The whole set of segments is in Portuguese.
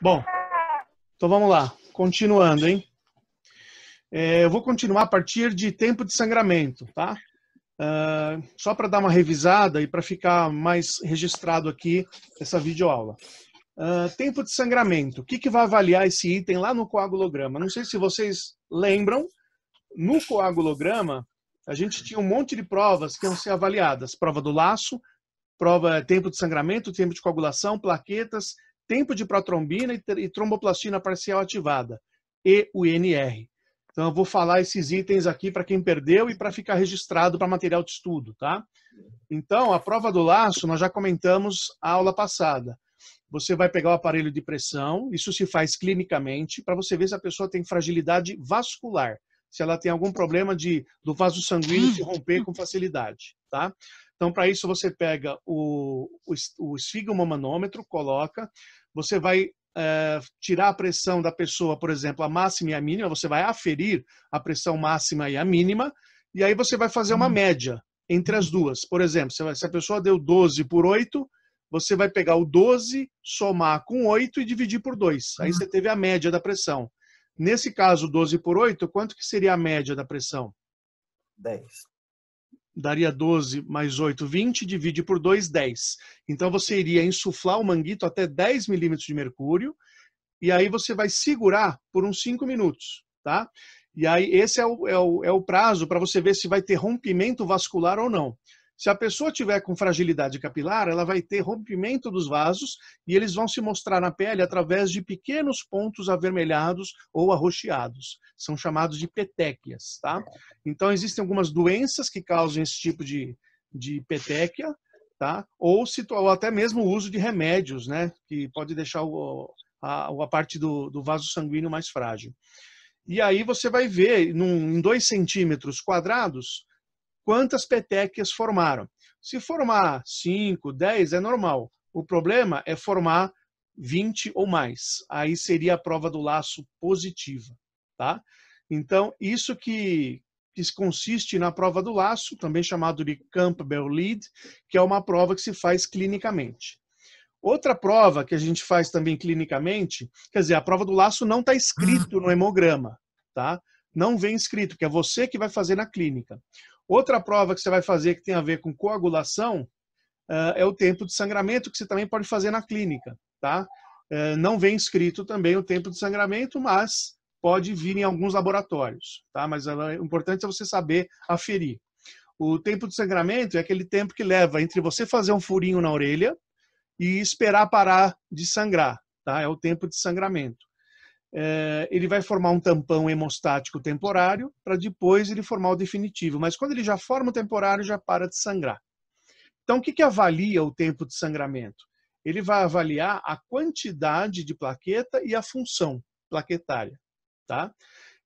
Bom, então vamos lá. Continuando, hein? É, eu vou continuar a partir de tempo de sangramento, tá? Uh, só para dar uma revisada e para ficar mais registrado aqui essa videoaula. Uh, tempo de sangramento. O que, que vai avaliar esse item lá no coagulograma? Não sei se vocês lembram, no coagulograma, a gente tinha um monte de provas que iam ser avaliadas. Prova do laço, prova tempo de sangramento, tempo de coagulação, plaquetas, tempo de protrombina e, tromboplastina parcial ativada, e o INR. Então eu vou falar esses itens aqui para quem perdeu e para ficar registrado para material de estudo, tá? Então, a prova do laço, nós já comentamos a aula passada. Você vai pegar o aparelho de pressão, isso se faz clinicamente para você ver se a pessoa tem fragilidade vascular, se ela tem algum problema de do vaso sanguíneo se romper com facilidade, tá? Então, para isso, você pega o, o, o esfigmomanômetro, coloca, você vai uh, tirar a pressão da pessoa, por exemplo, a máxima e a mínima, você vai aferir a pressão máxima e a mínima, e aí você vai fazer uma uhum. média entre as duas. Por exemplo, vai, se a pessoa deu 12 por 8, você vai pegar o 12, somar com 8 e dividir por 2. Aí uhum. você teve a média da pressão. Nesse caso, 12 por 8, quanto que seria a média da pressão? 10 daria 12 mais 8, 20, divide por 2, 10. Então você iria insuflar o manguito até 10 milímetros de mercúrio e aí você vai segurar por uns 5 minutos, tá? E aí esse é o, é o, é o prazo para você ver se vai ter rompimento vascular ou não. Se a pessoa tiver com fragilidade capilar, ela vai ter rompimento dos vasos e eles vão se mostrar na pele através de pequenos pontos avermelhados ou arroxeados. São chamados de petequias, tá? Então existem algumas doenças que causam esse tipo de, de petequia, tá? Ou, ou até mesmo o uso de remédios, né? Que pode deixar o, a, a parte do, do vaso sanguíneo mais frágil. E aí você vai ver num, em dois centímetros quadrados quantas petequias formaram. Se formar 5, 10 é normal. O problema é formar 20 ou mais. Aí seria a prova do laço positiva, tá? Então, isso que, que consiste na prova do laço, também chamado de Campbell-Lead, que é uma prova que se faz clinicamente. Outra prova que a gente faz também clinicamente, quer dizer, a prova do laço não está escrito no hemograma, tá? Não vem escrito, que é você que vai fazer na clínica. Outra prova que você vai fazer que tem a ver com coagulação uh, é o tempo de sangramento, que você também pode fazer na clínica, tá? Uh, não vem escrito também o tempo de sangramento, mas pode vir em alguns laboratórios, tá? Mas ela, o importante é você saber aferir. O tempo de sangramento é aquele tempo que leva entre você fazer um furinho na orelha e esperar parar de sangrar, tá? É o tempo de sangramento. É, ele vai formar um tampão hemostático temporário para depois ele formar o definitivo. Mas quando ele já forma o temporário, já para de sangrar. Então, o que, que avalia o tempo de sangramento? Ele vai avaliar a quantidade de plaqueta e a função plaquetária. Tá?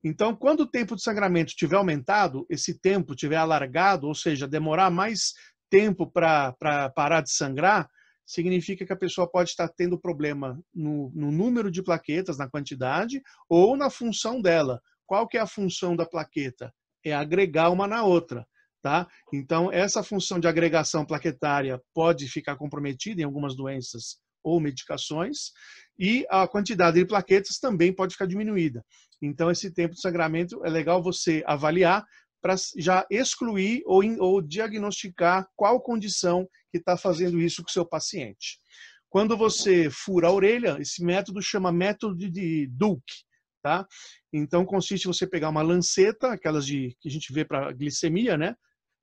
Então, quando o tempo de sangramento tiver aumentado, esse tempo tiver alargado, ou seja, demorar mais tempo para parar de sangrar, significa que a pessoa pode estar tendo problema no, no número de plaquetas, na quantidade, ou na função dela. Qual que é a função da plaqueta? É agregar uma na outra. Tá? Então, essa função de agregação plaquetária pode ficar comprometida em algumas doenças ou medicações, e a quantidade de plaquetas também pode ficar diminuída. Então, esse tempo de sangramento é legal você avaliar para já excluir ou, ou diagnosticar qual condição que está fazendo isso com o seu paciente. Quando você fura a orelha, esse método chama método de Duke. Tá? Então consiste em você pegar uma lanceta, aquelas de, que a gente vê para glicemia, né?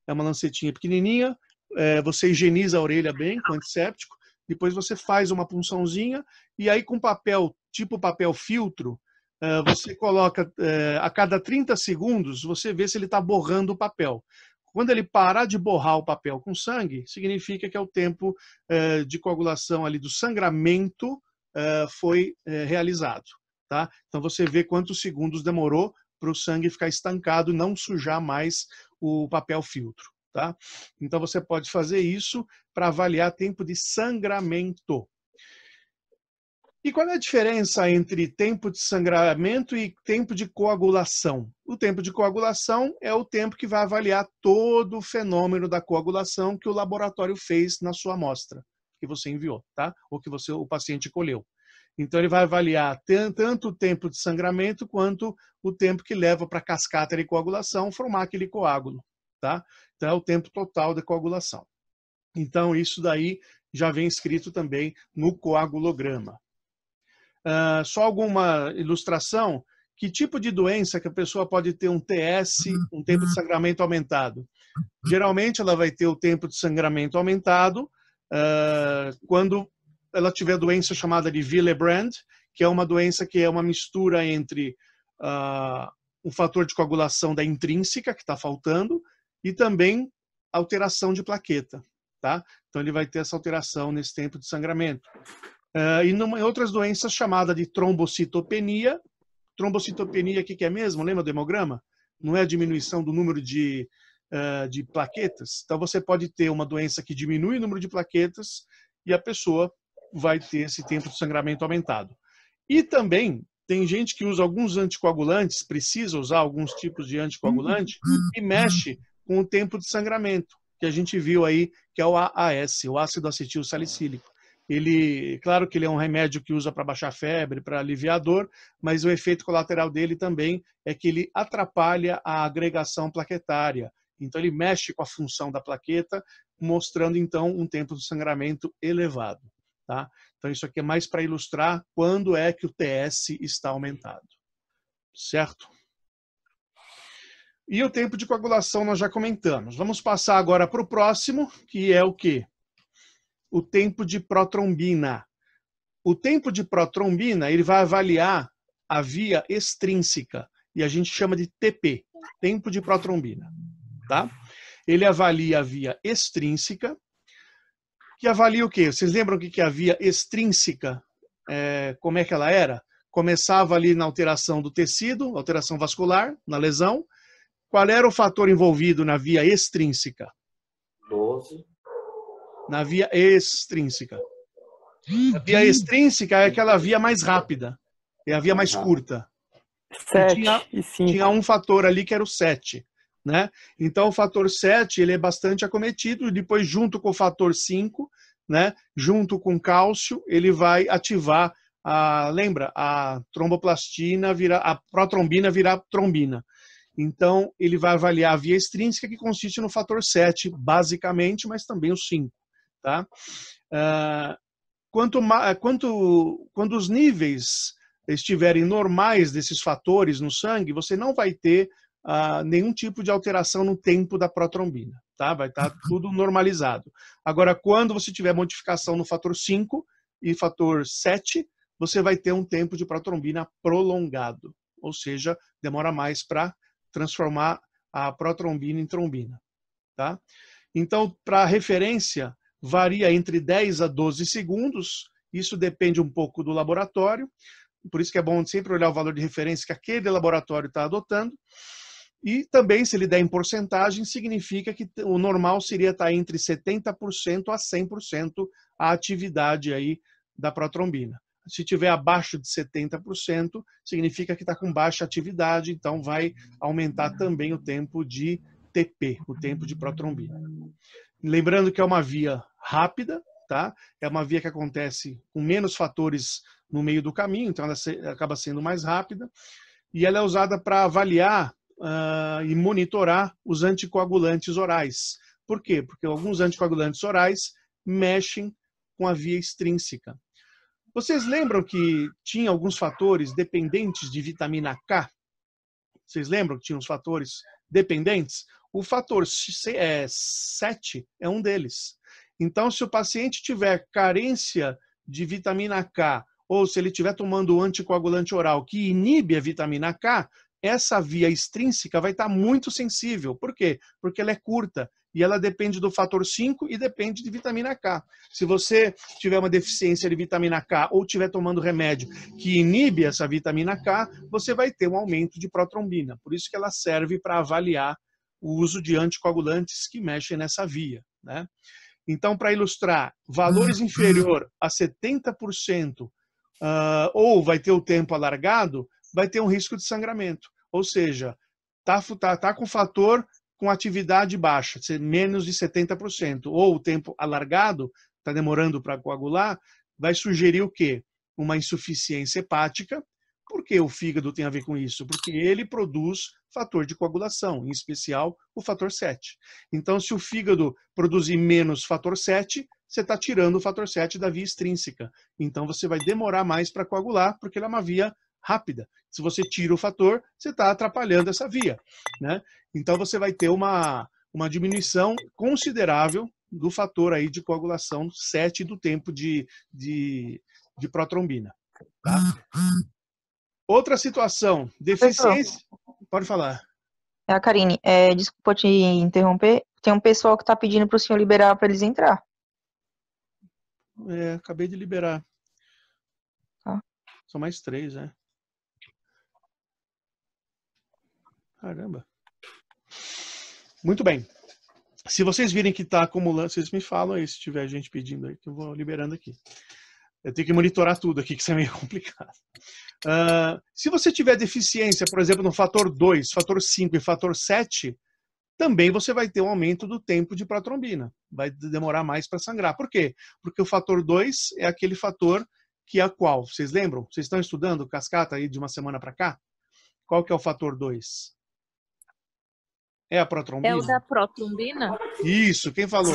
É uma lancetinha pequenininha, é, você higieniza a orelha bem com antisséptico, depois você faz uma punçãozinha e aí com papel, tipo papel filtro, eh, você coloca eh, a cada 30 segundos, você vê se ele está borrando o papel. Quando ele parar de borrar o papel com sangue, significa que é o tempo eh, de coagulação ali do sangramento foi realizado. Tá? Então você vê quantos segundos demorou para o sangue ficar estancado, não sujar mais o papel filtro. Tá? Então você pode fazer isso para avaliar tempo de sangramento. E qual é a diferença entre tempo de sangramento e tempo de coagulação? O tempo de coagulação é o tempo que vai avaliar todo o fenômeno da coagulação que o laboratório fez na sua amostra, que você enviou, tá? Ou que você, o paciente colheu. Então ele vai avaliar tanto o tempo de sangramento quanto o tempo que leva para a cascata de coagulação formar aquele coágulo, tá? Então é o tempo total da coagulação. Então isso daí já vem escrito também no coagulograma. Ah, só alguma ilustração? Que tipo de doença que a pessoa pode ter um TS, um tempo de uhum. sangramento aumentado? Geralmente ela vai ter o tempo de sangramento aumentado uh, quando ela tiver doença chamada de Willebrand, que é uma doença que é uma mistura entre uh, um fator de coagulação da intrínseca que está faltando e também alteração de plaqueta, tá? Então ele vai ter essa alteração nesse tempo de sangramento. Uh, e numa, em outras doenças chamada de trombocitopenia. Trombocitopenia, o que, que, é mesmo? Lembra do hemograma? Não é a diminuição do número de, uh, de plaquetas? Então você pode ter uma doença que diminui o número de plaquetas e a pessoa vai ter esse tempo de sangramento aumentado. E também tem gente que usa alguns anticoagulantes, precisa usar alguns tipos de anticoagulante e mexe com o tempo de sangramento, que a gente viu aí, que é o AAS, o ácido acetil salicílico ele, claro que ele é um remédio que usa para baixar febre, para aliviar dor, mas o efeito colateral dele também é que ele atrapalha a agregação plaquetária. Então ele mexe com a função da plaqueta, mostrando então um tempo de sangramento elevado. Tá? Então isso aqui é mais para ilustrar quando é que o TS está aumentado, certo? E o tempo de coagulação nós já comentamos. Vamos passar agora para o próximo, que é o que? o tempo de protrombina. O tempo de protrombina ele vai avaliar a via extrínseca e a gente chama de TP, tempo de protrombina, tá? Ele avalia a via extrínseca, que avalia o quê? Vocês lembram o que é a via extrínseca? É, como é que ela era? Começava ali na alteração do tecido, alteração vascular, na lesão. Qual era o fator envolvido na via extrínseca? 12 na via extrínseca. A via extrínseca é aquela via mais rápida, é a via mais curta. Sete, tinha, tinha, um fator ali que era o 7. Né? Então, o fator 7 ele é bastante acometido, e depois, junto com o fator 5, né, junto com cálcio, ele vai ativar a, lembra, a tromboplastina vira a protrombina virar trombina. Então, ele vai avaliar a via extrínseca, que consiste no fator 7, basicamente, mas também o 5. Tá? Uh, quanto, eh, quanto, quando os níveis estiverem normais desses fatores no sangue, você não vai ter uh, nenhum tipo de alteração no tempo da protrombina. Tá? Vai estar tá uhum. tudo normalizado. Agora, quando você tiver modificação no fator 5 e fator 7, você vai ter um tempo de protrombina prolongado. Ou seja, demora mais para transformar a protrombina em trombina. Tá? Então, para referência, varia entre 10 a 12 segundos, isso depende um pouco do laboratório, por isso que é bom sempre olhar o valor de referência que aquele laboratório está adotando. E também, se ele der em porcentagem, significa que o normal seria estar entre 70% a 100% a atividade aí da protrombina. Se tiver abaixo de 70%, significa que está com baixa atividade, então vai aumentar também o tempo de TP, o tempo de protrombina. Lembrando que é uma via rápida, tá? É uma via que acontece com menos fatores no meio do caminho, então ela acaba sendo mais rápida. E ela é usada para avaliar uh, e monitorar os anticoagulantes orais. Por quê? Porque alguns anticoagulantes orais mexem com a via extrínseca. Vocês lembram que tinha alguns fatores dependentes de vitamina K? Vocês lembram que tinha uns fatores dependentes? O fator 7 é, é um deles. Então, se o paciente tiver carência de vitamina K, ou se ele estiver tomando anticoagulante oral que inibe a vitamina K, essa via extrínseca vai estar muito sensível. Por quê? Porque ela é curta e ela depende do fator 5 e depende de vitamina K. Se você tiver uma deficiência de vitamina K ou estiver tomando remédio que inibe essa vitamina K, você vai ter um aumento de protrombina. Por isso que ela serve para avaliar o uso de anticoagulantes que mexem nessa via. Né? Então, para ilustrar, valores ah. inferior a 70%, uh, ah, ou vai ter o tempo alargado, vai ter um risco de sangramento. Ou seja, está tá, tá com fator com atividade baixa, menos de 70%, ou o tempo alargado, está demorando para coagular, vai sugerir o quê? Uma insuficiência hepática, por que o fígado tem a ver com isso? Porque ele produz fator de coagulação, em especial o fator 7. Então, se o fígado produzir menos fator 7, você está tirando o fator 7 da via extrínseca. Então, você vai demorar mais para coagular, porque ele é uma via rápida. Se você tira o fator, você está atrapalhando essa via. Né? Então, você vai ter uma, uma diminuição considerável do fator aí de coagulação 7 do tempo de, de, de protrombina. Tá? Outra situação, deficiência. Pode falar. É, Karine, é, desculpa te interromper. Tem um pessoal que está pedindo para o senhor liberar para eles entrar. É, acabei de liberar. Tá. São mais três, né? Caramba. Muito bem. Se vocês virem que está acumulando, vocês me falam aí se tiver gente pedindo aí, que eu vou liberando aqui. Eu tenho que monitorar tudo aqui, que isso é meio complicado. Uh, se você tiver deficiência, por exemplo, no fator 2, fator 5 e fator 7, também você vai ter um aumento do tempo de protrombina. Vai demorar mais para sangrar. Por quê? Porque o fator 2 é aquele fator que é a qual? Vocês lembram? Vocês estão estudando cascata aí de uma semana para cá? Qual que é o fator 2? É a protrombina? É o da protrombina? Isso, quem falou?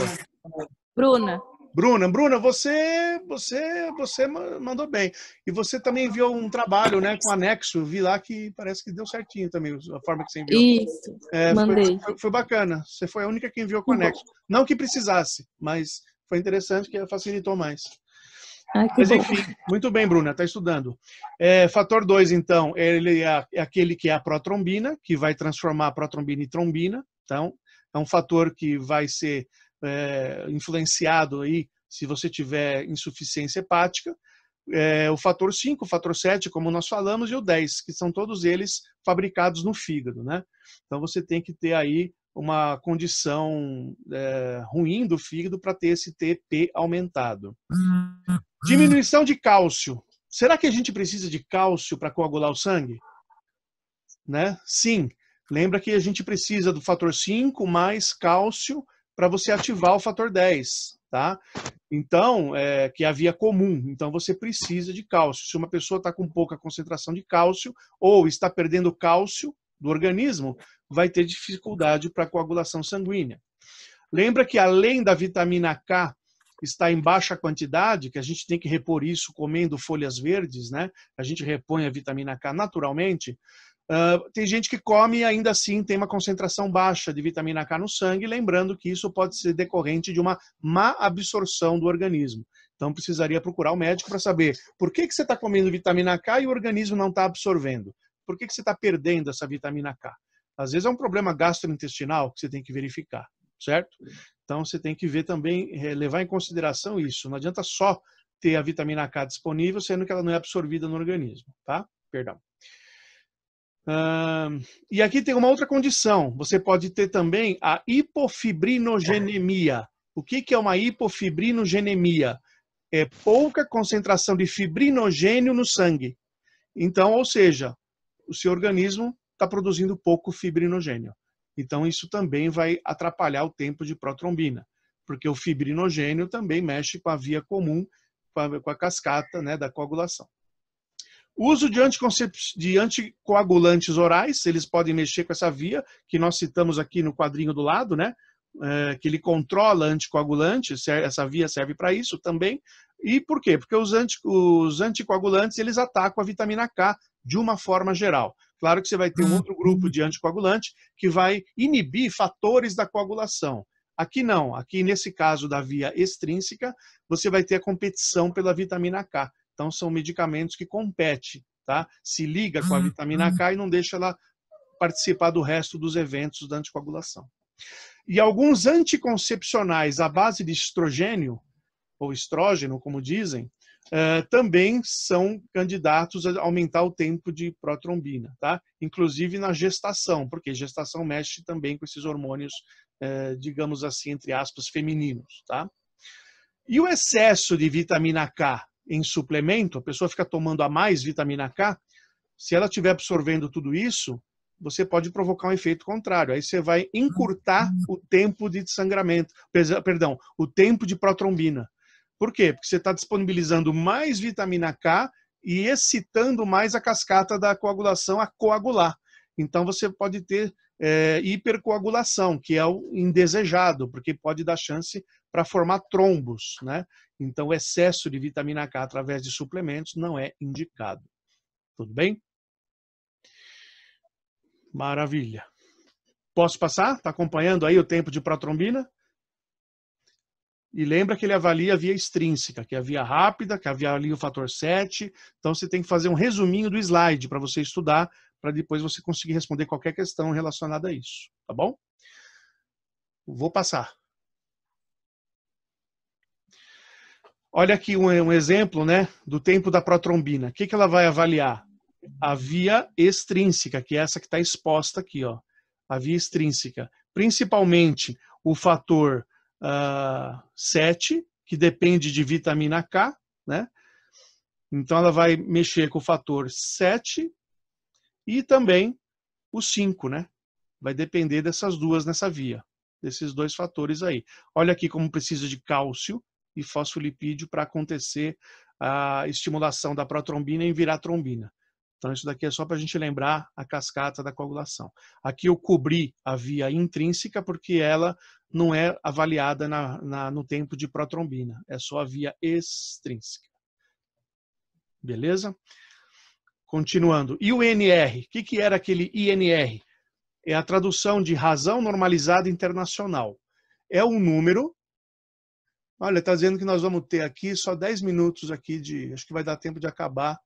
Bruna. Bruna, Bruna, você, você, você mandou bem. E você também enviou um trabalho, né, com anexo. Vi lá que parece que deu certinho também a forma que você enviou. Isso. É, mandei. Foi, foi, bacana. Você foi a única que enviou com uhum. anexo. Não que precisasse, mas foi interessante que facilitou mais. Ai, mas enfim, bom. muito bem, Bruna, está estudando. É, fator 2, então, ele é, é aquele que é a protrombina, que vai transformar a protrombina em trombina. Então, é um fator que vai ser é, influenciado aí se você tiver insuficiência hepática. É, o fator 5, o fator 7, como nós falamos, e o 10, que são todos eles fabricados no fígado, né? Então você tem que ter aí uma condição é, ruim do fígado para ter esse TP aumentado. Diminuição de cálcio. Será que a gente precisa de cálcio para coagular o sangue? Né? Sim. Lembra que a gente precisa do fator 5 mais cálcio para você ativar o fator 10, tá? Então, é, que é a via comum. Então, você precisa de cálcio. Se uma pessoa está com pouca concentração de cálcio ou está perdendo cálcio do organismo, vai ter dificuldade para coagulação sanguínea. Lembra que além da vitamina K estar em baixa quantidade, que a gente tem que repor isso comendo folhas verdes, né? A gente repõe a vitamina K naturalmente. Uh, tem gente que come e ainda assim tem uma concentração baixa de vitamina K no sangue, lembrando que isso pode ser decorrente de uma má absorção do organismo. Então precisaria procurar o médico para saber por que, que você está comendo vitamina K e o organismo não está absorvendo. Por que, que você está perdendo essa vitamina K? Às vezes é um problema gastrointestinal que você tem que verificar, certo? Então você tem que ver também, eh, levar em consideração isso. Não adianta só ter a vitamina K disponível, sendo que ela não é absorvida no organismo, tá? Perdão e aqui tem uma outra condição. Você pode ter também a hipofibrinogenemia. O que, que é uma hipofibrinogenemia? É pouca concentração de fibrinogênio no sangue. Então, ou seja, o seu organismo está produzindo pouco fibrinogênio. Então, isso também vai atrapalhar o tempo de protrombina, porque o fibrinogênio também mexe com a via comum, com a, com a cascata né, da coagulação uso de, anticoncep... de anticoagulantes orais, eles podem mexer com essa via, que nós citamos aqui no quadrinho do lado, né? É, que ele controla anticoagulante, essa via serve para isso também. E por quê? Porque os, anti, os anticoagulantes eles atacam a vitamina K de uma forma geral. Claro que você vai ter um outro grupo de anticoagulante que vai inibir fatores da coagulação. Aqui não, aqui nesse caso da via extrínseca, você vai ter a competição pela vitamina K. Então, são medicamentos que competem, tá? Se liga com a hum, vitamina hum. K e não deixa ela participar do resto dos eventos da anticoagulação. E alguns anticoncepcionais à base de estrogênio, ou estrógeno, como dizem, Uh, também são candidatos a aumentar o tempo de protrombina, tá? Inclusive na gestação, porque gestação mexe também com esses hormônios, uh, digamos assim, entre aspas, femininos, tá? E o excesso de vitamina K, em suplemento, a pessoa fica tomando a mais vitamina K, se ela estiver absorvendo tudo isso, você pode provocar um efeito contrário. Aí você vai encurtar o tempo de sangramento, perdão, o tempo de protrombina. Por quê? Porque você está disponibilizando mais vitamina K e excitando mais a cascata da coagulação a coagular. Então você pode ter é, hipercoagulação, que é o indesejado, porque pode dar chance para formar trombos, né? Então o excesso de vitamina K através de suplementos não é indicado. Tudo bem? Maravilha. Posso passar? Está acompanhando aí o tempo de protrombina? E lembra que ele avalia a via extrínseca, que é a via rápida, que avalia o fator 7. Então você tem que fazer um resuminho do slide para você estudar para depois você conseguir responder qualquer questão relacionada a isso, tá bom? Vou passar. Olha aqui um, um exemplo né, do tempo da protrombina. O que, que ela vai avaliar? A via extrínseca, que é essa que está exposta aqui, ó. a via extrínseca. Principalmente o fator uh, ah, 7, que depende de vitamina K, né? Então ela vai mexer com o fator 7, e também o 5, né? Vai depender dessas duas nessa via, desses dois fatores aí. Olha aqui como precisa de cálcio e fosfolipídio para acontecer a estimulação da protrombina em virar trombina. Então, isso daqui é só para a gente lembrar a cascata da coagulação. Aqui eu cobri a via intrínseca, porque ela não é avaliada na, na, no tempo de protrombina, é só a via extrínseca. Beleza? Continuando. E o INR? O que, que era aquele INR? É a tradução de razão normalizada internacional. É um número. Olha, está dizendo que nós vamos ter aqui só 10 minutos aqui de. Acho que vai dar tempo de acabar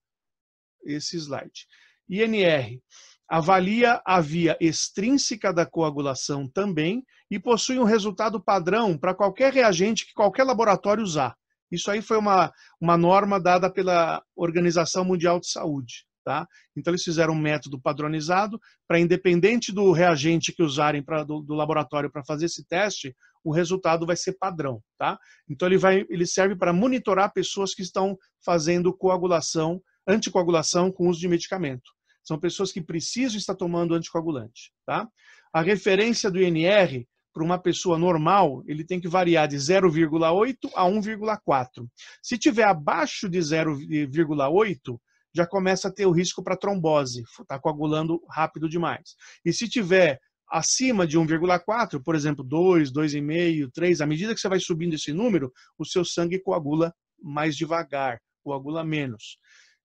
esse slide. INR avalia a via extrínseca da coagulação também e possui um resultado padrão para qualquer reagente que qualquer laboratório usar. Isso aí foi uma, uma norma dada pela Organização Mundial de Saúde. Tá? Então, eles fizeram um método padronizado para, independente do reagente que usarem pra, do, do laboratório para fazer esse teste, o resultado vai ser padrão. Tá? Então, ele, vai, ele serve para monitorar pessoas que estão fazendo coagulação, anticoagulação com uso de medicamento. São pessoas que precisam estar tomando anticoagulante. Tá? A referência do INR para uma pessoa normal, ele tem que variar de 0,8 a 1,4. Se tiver abaixo de 0,8, já começa a ter o risco para trombose, está coagulando rápido demais. E se tiver acima de 1,4, por exemplo, 2, 2,5, 3, à medida que você vai subindo esse número, o seu sangue coagula mais devagar, coagula menos.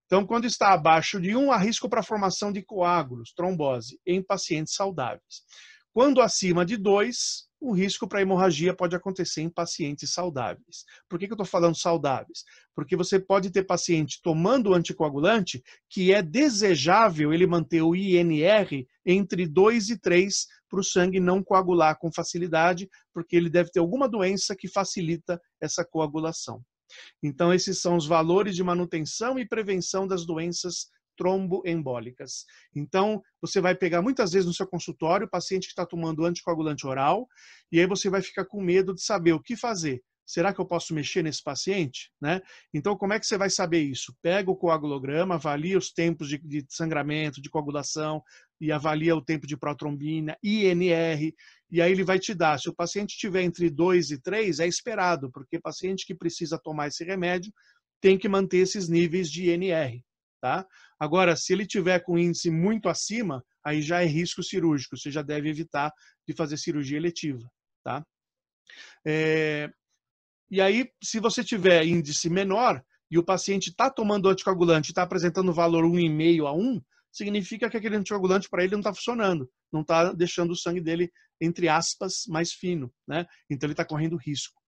Então, quando está abaixo de 1, há risco para a formação de coágulos, trombose, em pacientes saudáveis. Quando acima de 2, o risco para hemorragia pode acontecer em pacientes saudáveis. Por que, que eu estou falando saudáveis? Porque você pode ter paciente tomando anticoagulante que é desejável ele manter o INR entre 2 e 3 para o sangue não coagular com facilidade, porque ele deve ter alguma doença que facilita essa coagulação. Então, esses são os valores de manutenção e prevenção das doenças tromboembólicas. Então, você vai pegar muitas vezes no seu consultório o paciente que está tomando anticoagulante oral, e aí você vai ficar com medo de saber o que fazer. Será que eu posso mexer nesse paciente? Né? Então, como é que você vai saber isso? Pega o coagulograma, avalia os tempos de, de sangramento, de coagulação, e avalia o tempo de protrombina, INR, e aí ele vai te dar. Se o paciente tiver entre 2 e 3, é esperado, porque paciente que precisa tomar esse remédio tem que manter esses níveis de INR. Tá? Agora, se ele tiver com índice muito acima, aí já é risco cirúrgico, você já deve evitar de fazer cirurgia eletiva. Tá? É... E aí, se você tiver índice menor e o paciente está tomando anticoagulante e está apresentando valor 1,5 a 1, significa que aquele anticoagulante para ele não está funcionando, não está deixando o sangue dele, entre aspas, mais fino. Né? Então, ele está correndo risco.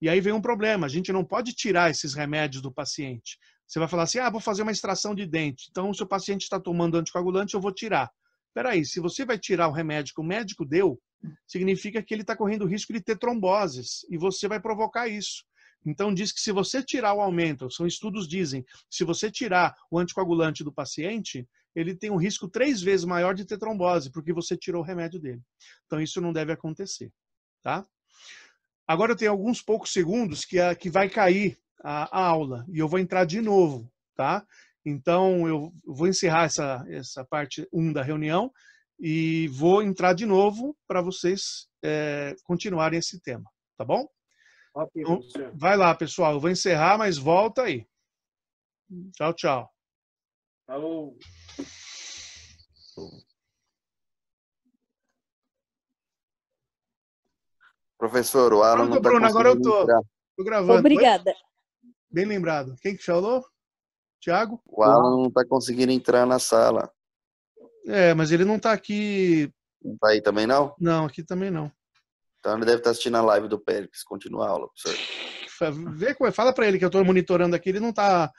E aí vem um problema, a gente não pode tirar esses remédios do paciente. Você vai falar assim: ah, vou fazer uma extração de dente. Então, o seu paciente está tomando anticoagulante, eu vou tirar. Peraí, se você vai tirar o remédio que o médico deu, significa que ele está correndo o risco de ter tromboses e você vai provocar isso. Então, diz que se você tirar o aumento, são estudos dizem, se você tirar o anticoagulante do paciente, ele tem um risco três vezes maior de ter trombose, porque você tirou o remédio dele. Então, isso não deve acontecer, tá? Agora eu tenho alguns poucos segundos que, é, que vai cair a, aula e eu vou entrar de novo, tá? Então, eu vou encerrar essa, essa parte 1 um da reunião e vou entrar de novo para vocês é, continuarem esse tema, tá bom? Okay, então, vai lá, pessoal. Eu vou encerrar, mas volta aí. Tchau, tchau. Falou. Professor, o Alan Pronto, não tá Bruno, agora eu tô. tô gravando. Né? Obrigada. Oi? Bem lembrado. Quem que falou? Tiago? O Alan não tá conseguindo entrar na sala. É, mas ele não tá aqui. Não tá aí também não? Não, aqui também não. Então ele deve estar tá assistindo a live do Pérez. Continua a aula, professor. Vê é. Fala para ele que eu estou monitorando aqui. Ele não está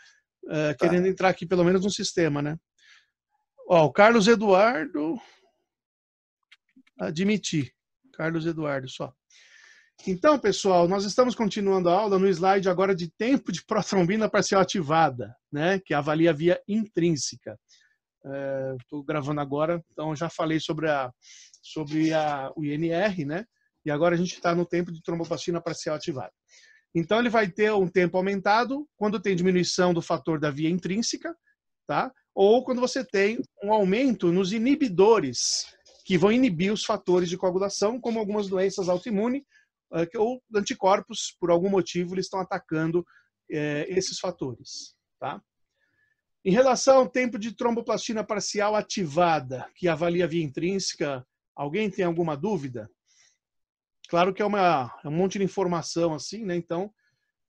é, tá, querendo entrar aqui, pelo menos no sistema, né? Ó, o Carlos Eduardo. Admitir. Carlos Eduardo, só. Então, pessoal, nós estamos continuando a aula no slide agora de tempo de protrombina parcial ativada, né, que avalia via intrínseca. Estou é, gravando agora, então já falei sobre, a, sobre a, o INR, né? E agora a gente está no tempo de tromboplastina parcial ativada. Então, ele vai ter um tempo aumentado quando tem diminuição do fator da via intrínseca, tá? Ou quando você tem um aumento nos inibidores que vão inibir os fatores de coagulação, como algumas doenças autoimunes, eh, ou anticorpos, por algum motivo, eles estão atacando é, esses fatores. Tá? Em relação ao tempo de tromboplastina parcial ativada, que avalia via intrínseca, alguém tem alguma dúvida? Claro que é, uma, é um monte de informação assim, né? Então,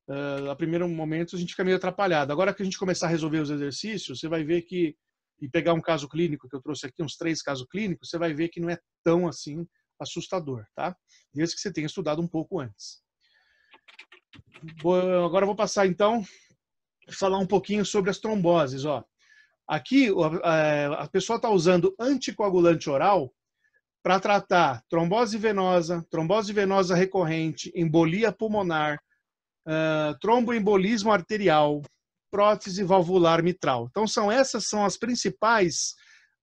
uh, a primeiro momento a gente fica meio atrapalhado. Agora que a gente começar a resolver os exercícios, você vai ver que, e pegar um caso clínico que eu trouxe aqui, uns três casos clínicos, você vai ver que não é tão assim assustador, tá? Desde que você tenha estudado um pouco antes. Bom, agora vou passar então falar um pouquinho sobre as tromboses, ó. Aqui é, a pessoa está usando anticoagulante oral para tratar trombose venosa, trombose venosa recorrente, embolia pulmonar, uh, tromboembolismo arterial, prótese valvular mitral. Então são essas são as principais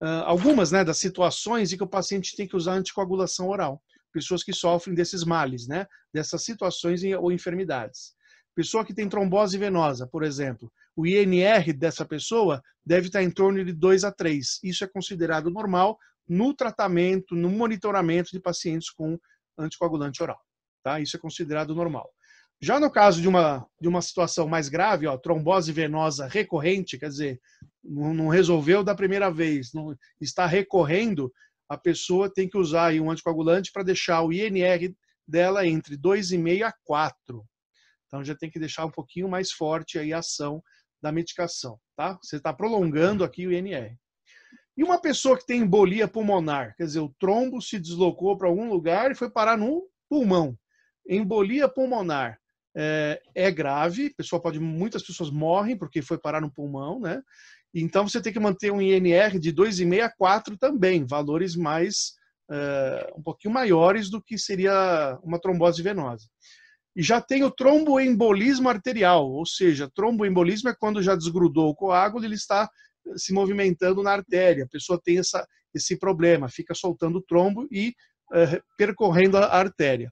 ah, algumas né, das situações em que o paciente tem que usar anticoagulação oral. Pessoas que sofrem desses males, né, dessas situações ou enfermidades. Pessoa que tem trombose venosa, por exemplo, o INR dessa pessoa deve estar em torno de 2 a 3. Isso é considerado normal no tratamento, no monitoramento de pacientes com anticoagulante oral. Tá? Isso é considerado normal. Já no caso de uma, de uma situação mais grave, ó, trombose venosa recorrente, quer dizer, não, não resolveu da primeira vez, não está recorrendo, a pessoa tem que usar um anticoagulante para deixar o INR dela entre 2,5 a 4. Então já tem que deixar um pouquinho mais forte aí a ação da medicação, tá? Você está prolongando aqui o INR. E uma pessoa que tem embolia pulmonar, quer dizer, o trombo se deslocou para algum lugar e foi parar no pulmão. Embolia pulmonar é, é grave, pessoa pode, muitas pessoas morrem porque foi parar no pulmão, né? Então você tem que manter um INR de 2,5 a 4 também, valores mais eh, um pouquinho maiores do que seria uma trombose venosa. E já tem o tromboembolismo arterial, ou seja, tromboembolismo é quando já desgrudou o coágulo, e ele está se movimentando na artéria. A pessoa tem essa, esse problema, fica soltando o trombo e eh, percorrendo a artéria.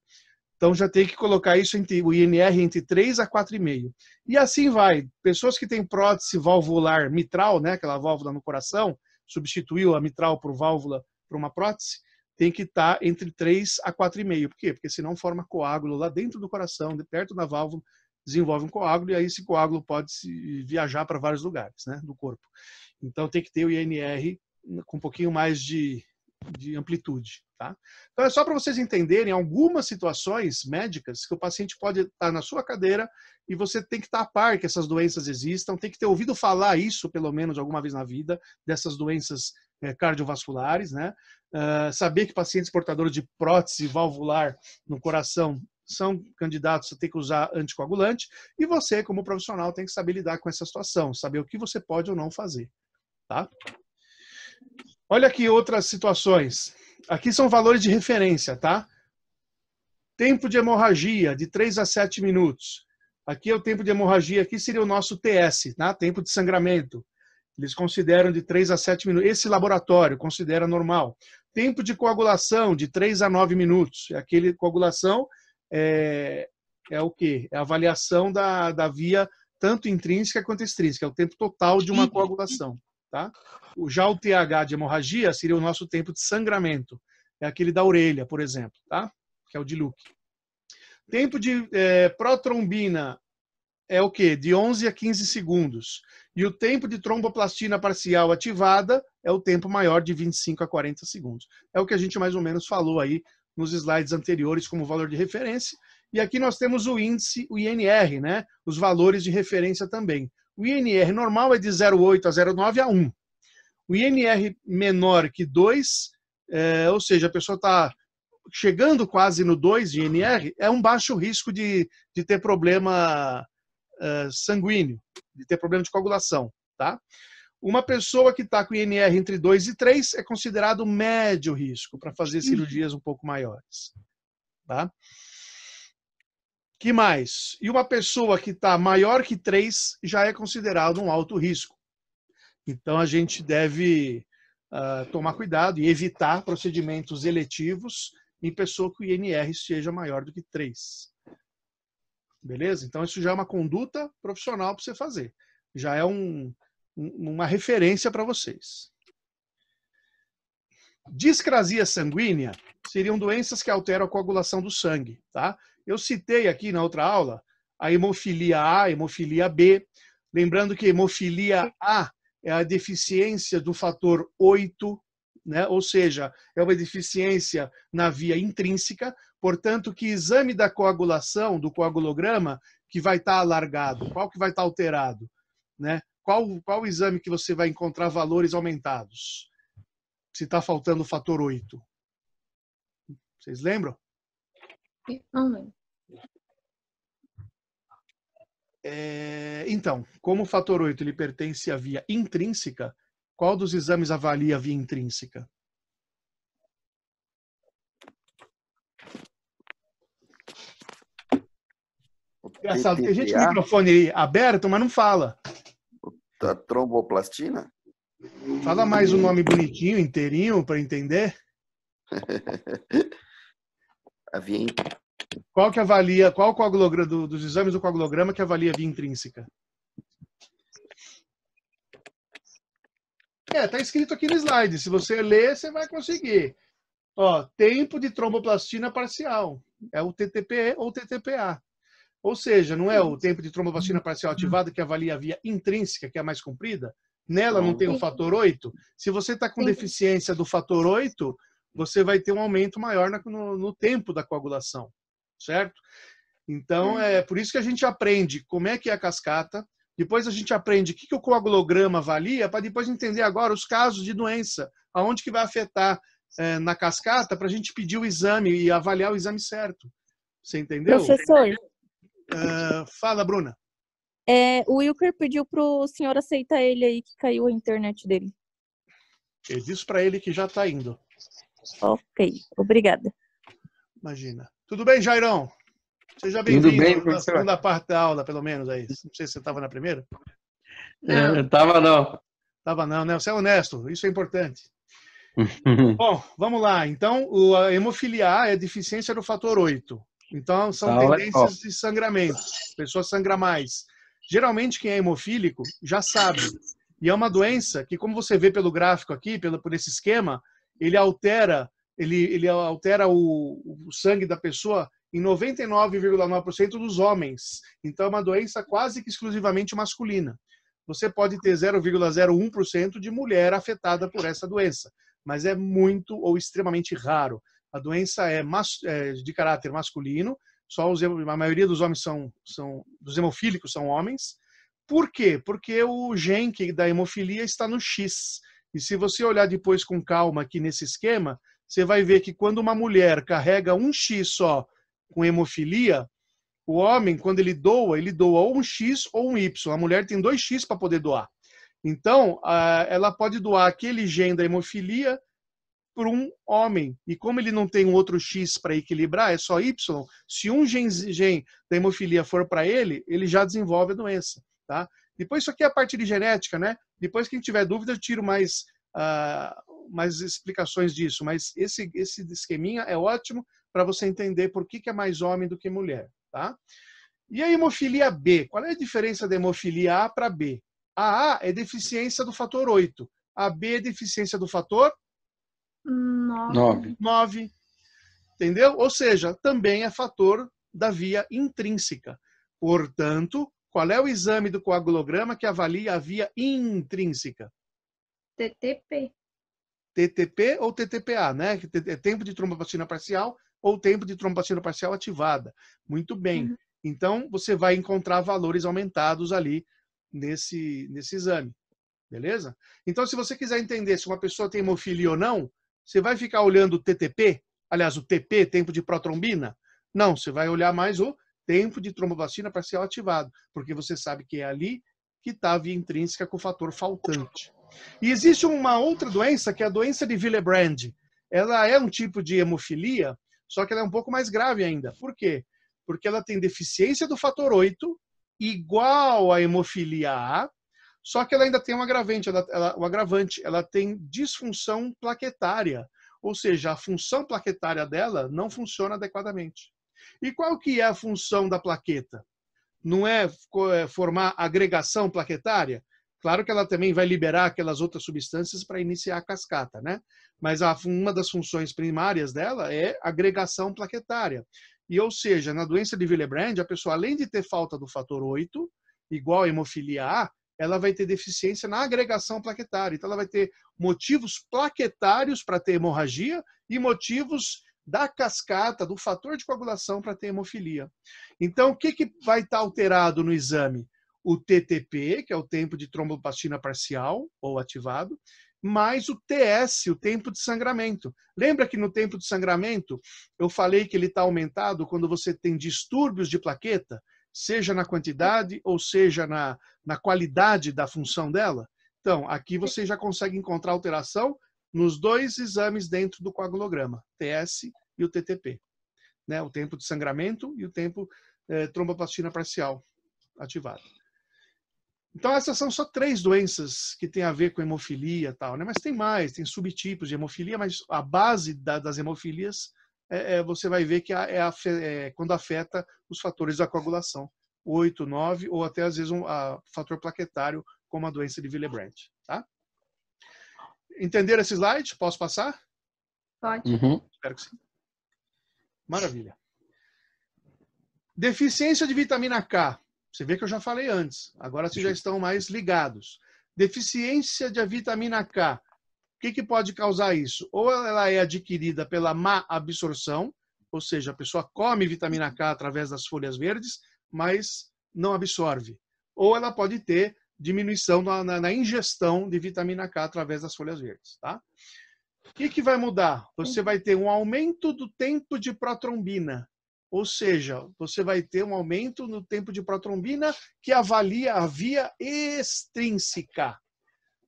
Então já tem que colocar isso entre o INR entre 3 a 4,5. E assim vai. Pessoas que têm prótese valvular mitral, né, aquela válvula no coração, substituiu a mitral por válvula por uma prótese, tem que estar tá entre 3 a 4,5. Por quê? Porque senão forma coágulo lá dentro do coração, de perto da válvula, desenvolve um coágulo e aí esse coágulo pode se viajar para vários lugares, né, do corpo. Então tem que ter o INR com um pouquinho mais de de amplitude. Tá? Então é só para vocês entenderem algumas situações médicas que o paciente pode estar na sua cadeira e você tem que estar a par que essas doenças existam, tem que ter ouvido falar isso pelo menos alguma vez na vida, dessas doenças eh, cardiovasculares, né? Uh, saber que pacientes portadores de prótese valvular no coração são candidatos a ter que usar anticoagulante e você, como profissional, tem que saber lidar com essa situação, saber o que você pode ou não fazer, tá? Olha aqui outras situações. Aqui são valores de referência, tá? Tempo de hemorragia, de 3 a 7 minutos. Aqui é o tempo de hemorragia, aqui seria o nosso TS, tá? tempo de sangramento. Eles consideram de 3 a 7 minutos. Esse laboratório considera normal. Tempo de coagulação, de 3 a 9 minutos. É aquele coagulação é, é o quê? É a avaliação da, da via tanto intrínseca quanto extrínseca. É o tempo total de uma coagulação. Tá? Já o TH de hemorragia seria o nosso tempo de sangramento, é aquele da orelha, por exemplo, tá? que é o de Luke. Tempo de é, protrombina é o quê? De 11 a 15 segundos. E o tempo de tromboplastina parcial ativada é o tempo maior de 25 a 40 segundos. É o que a gente mais ou menos falou aí nos slides anteriores como valor de referência. E aqui nós temos o índice, o INR, né? Os valores de referência também. O INR normal é de 0,8 a 0,9 a 1. O INR menor que 2, é, ou seja, a pessoa está chegando quase no 2 de INR, é um baixo risco de, de ter problema uh, sanguíneo, de ter problema de coagulação. Tá? Uma pessoa que está com INR entre 2 e 3 é considerado médio risco para fazer uhum. cirurgias um pouco maiores. Tá? Que mais? E uma pessoa que está maior que 3 já é considerado um alto risco. Então a gente deve uh, tomar cuidado e evitar procedimentos eletivos em pessoa que o INR seja maior do que 3. Beleza? Então isso já é uma conduta profissional para você fazer. Já é um, uma referência para vocês. Discrasia sanguínea seriam doenças que alteram a coagulação do sangue, tá? Eu citei aqui na outra aula a hemofilia A, a hemofilia B. Lembrando que hemofilia A é a deficiência do fator 8, né? ou seja, é uma deficiência na via intrínseca, portanto, que exame da coagulação, do coagulograma, que vai estar tá alargado? Qual que vai estar tá alterado? Né? Qual, qual exame que você vai encontrar valores aumentados? Se está faltando o fator 8. Vocês lembram? Não lembro. É, então, como o fator 8 ele pertence à via intrínseca, qual dos exames avalia a via intrínseca? Engraçado, tem gente com o microfone aí aberto, mas não fala. Da tromboplastina? Fala mais um nome bonitinho, inteirinho, para entender. a via qual que avalia, qual coagulograma, do, dos exames do coagulograma que avalia via intrínseca? É, tá escrito aqui no slide. Se você ler, você vai conseguir. Ó, tempo de tromboplastina parcial. É o TTP ou TTPA. Ou seja, não é o tempo de tromboplastina parcial ativada que avalia via intrínseca, que é a mais comprida? Nela não tem o fator 8? Se você está com deficiência do fator 8, você vai ter um aumento maior no, no tempo da coagulação certo? Então, uhum. é por isso que a gente aprende como é que é a cascata, depois a gente aprende o que, que o coagulograma avalia, para depois entender agora os casos de doença, aonde que vai afetar é, na cascata, para a gente pedir o exame e avaliar o exame certo. Você entendeu? Professor. Uh, fala, Bruna. É, o Wilker pediu para o senhor aceitar ele aí, que caiu a internet dele. Eu disse para ele que já está indo. Ok, obrigada. Imagina. Tudo bem, Jairão? Seja bem-vindo na segunda parte da aula, pelo menos aí. É não sei se você estava na primeira. É, estava é, não. Estava não, né? Você é honesto, isso é importante. Bom, vamos lá. Então, a hemofilia A é deficiência do fator 8. Então, são tá, tendências de sangramento. A pessoa sangra mais. Geralmente, quem é hemofílico já sabe. E é uma doença que, como você vê pelo gráfico aqui, pelo, por esse esquema, ele altera ele, ele altera o, o sangue da pessoa em 99,9% dos homens. Então é uma doença quase que exclusivamente masculina. Você pode ter 0,01% de mulher afetada por essa doença, mas é muito ou extremamente raro. A doença é, é, de caráter masculino, só os, a maioria dos homens são, são, dos hemofílicos são homens. Por quê? Porque o gene da hemofilia está no X. E se você olhar depois com calma aqui nesse esquema, você vai ver que quando uma mulher carrega um X só com hemofilia, o homem, quando ele doa, ele doa ou um X ou um Y. A mulher tem dois X para poder doar. Então, ela pode doar aquele gene da hemofilia para um homem. E como ele não tem um outro X para equilibrar, é só Y, se um gene da hemofilia for para ele, ele já desenvolve a doença. Tá? Depois, isso aqui é a parte de genética, né? Depois, quem tiver dúvida, eu tiro mais ah, mais explicações disso, mas esse, esse esqueminha é ótimo para você entender por que, que é mais homem do que mulher. Tá? E a hemofilia B? Qual é a diferença da hemofilia A para B? A A é deficiência do fator 8. A B é deficiência do fator 9. 9. Entendeu? Ou seja, também é fator da via intrínseca. Portanto, qual é o exame do coagulograma que avalia a via intrínseca? TTP. TTP ou TTPA, né? Que é tempo de tromboplastina parcial ou tempo de tromboplastina parcial ativada. Muito bem. Uhum. Então, você vai encontrar valores aumentados ali nesse, nesse exame. Beleza? Então, se você quiser entender se uma pessoa tem hemofilia ou não, você vai ficar olhando o TTP, aliás, o TP, tempo de protrombina? Não, você vai olhar mais o tempo de tromboblastina parcial ativado, porque você sabe que é ali que está a via intrínseca com o fator faltante. E existe uma outra doença, que é a doença de Willebrand. Ela é um tipo de hemofilia, só que ela é um pouco mais grave ainda. Por quê? Porque ela tem deficiência do fator 8, igual à hemofilia A, só que ela ainda tem um agravante, ela, ela, o agravante, ela tem disfunção plaquetária, ou seja, a função plaquetária dela não funciona adequadamente. E qual que é a função da plaqueta? Não é, é formar agregação plaquetária? Claro que ela também vai liberar aquelas outras substâncias para iniciar a cascata, né? Mas a, uma das funções primárias dela é agregação plaquetária. E, ou seja, na doença de Willebrand, a pessoa, além de ter falta do fator 8, igual a hemofilia A, ela vai ter deficiência na agregação plaquetária. Então, ela vai ter motivos plaquetários para ter hemorragia e motivos da cascata, do fator de coagulação para ter hemofilia. Então, o que, que vai estar tá alterado no exame? o TTP, que é o tempo de tromboplastina parcial ou ativado, mais o TS, o tempo de sangramento. Lembra que no tempo de sangramento eu falei que ele está aumentado quando você tem distúrbios de plaqueta, seja na quantidade ou seja na, na qualidade da função dela? Então, aqui você já consegue encontrar alteração nos dois exames dentro do coagulograma, TS e o TTP. Né? O tempo de sangramento e o tempo eh, tromboplastina parcial ativado. Então, essas são só três doenças que têm a ver com hemofilia tal, né? Mas tem mais, tem subtipos de hemofilia, mas a base da, das hemofilias é, é, você vai ver que é, a, é, quando afeta os fatores da coagulação, 8, 9 ou até às vezes um a, fator plaquetário, como a doença de Willebrand, tá? Entenderam esse slide? Posso passar? Pode. Uhum. Espero que sim. Maravilha. Deficiência de vitamina K você vê que eu já falei antes, agora vocês já estão mais ligados. Deficiência de vitamina K. O que, que pode causar isso? Ou ela é adquirida pela má absorção, ou seja, a pessoa come vitamina K através das folhas verdes, mas não absorve. Ou ela pode ter diminuição na, na, na ingestão de vitamina K através das folhas verdes. Tá? O que, que vai mudar? Você vai ter um aumento do tempo de protrombina. Ou seja, você vai ter um aumento no tempo de protrombina que avalia a via extrínseca.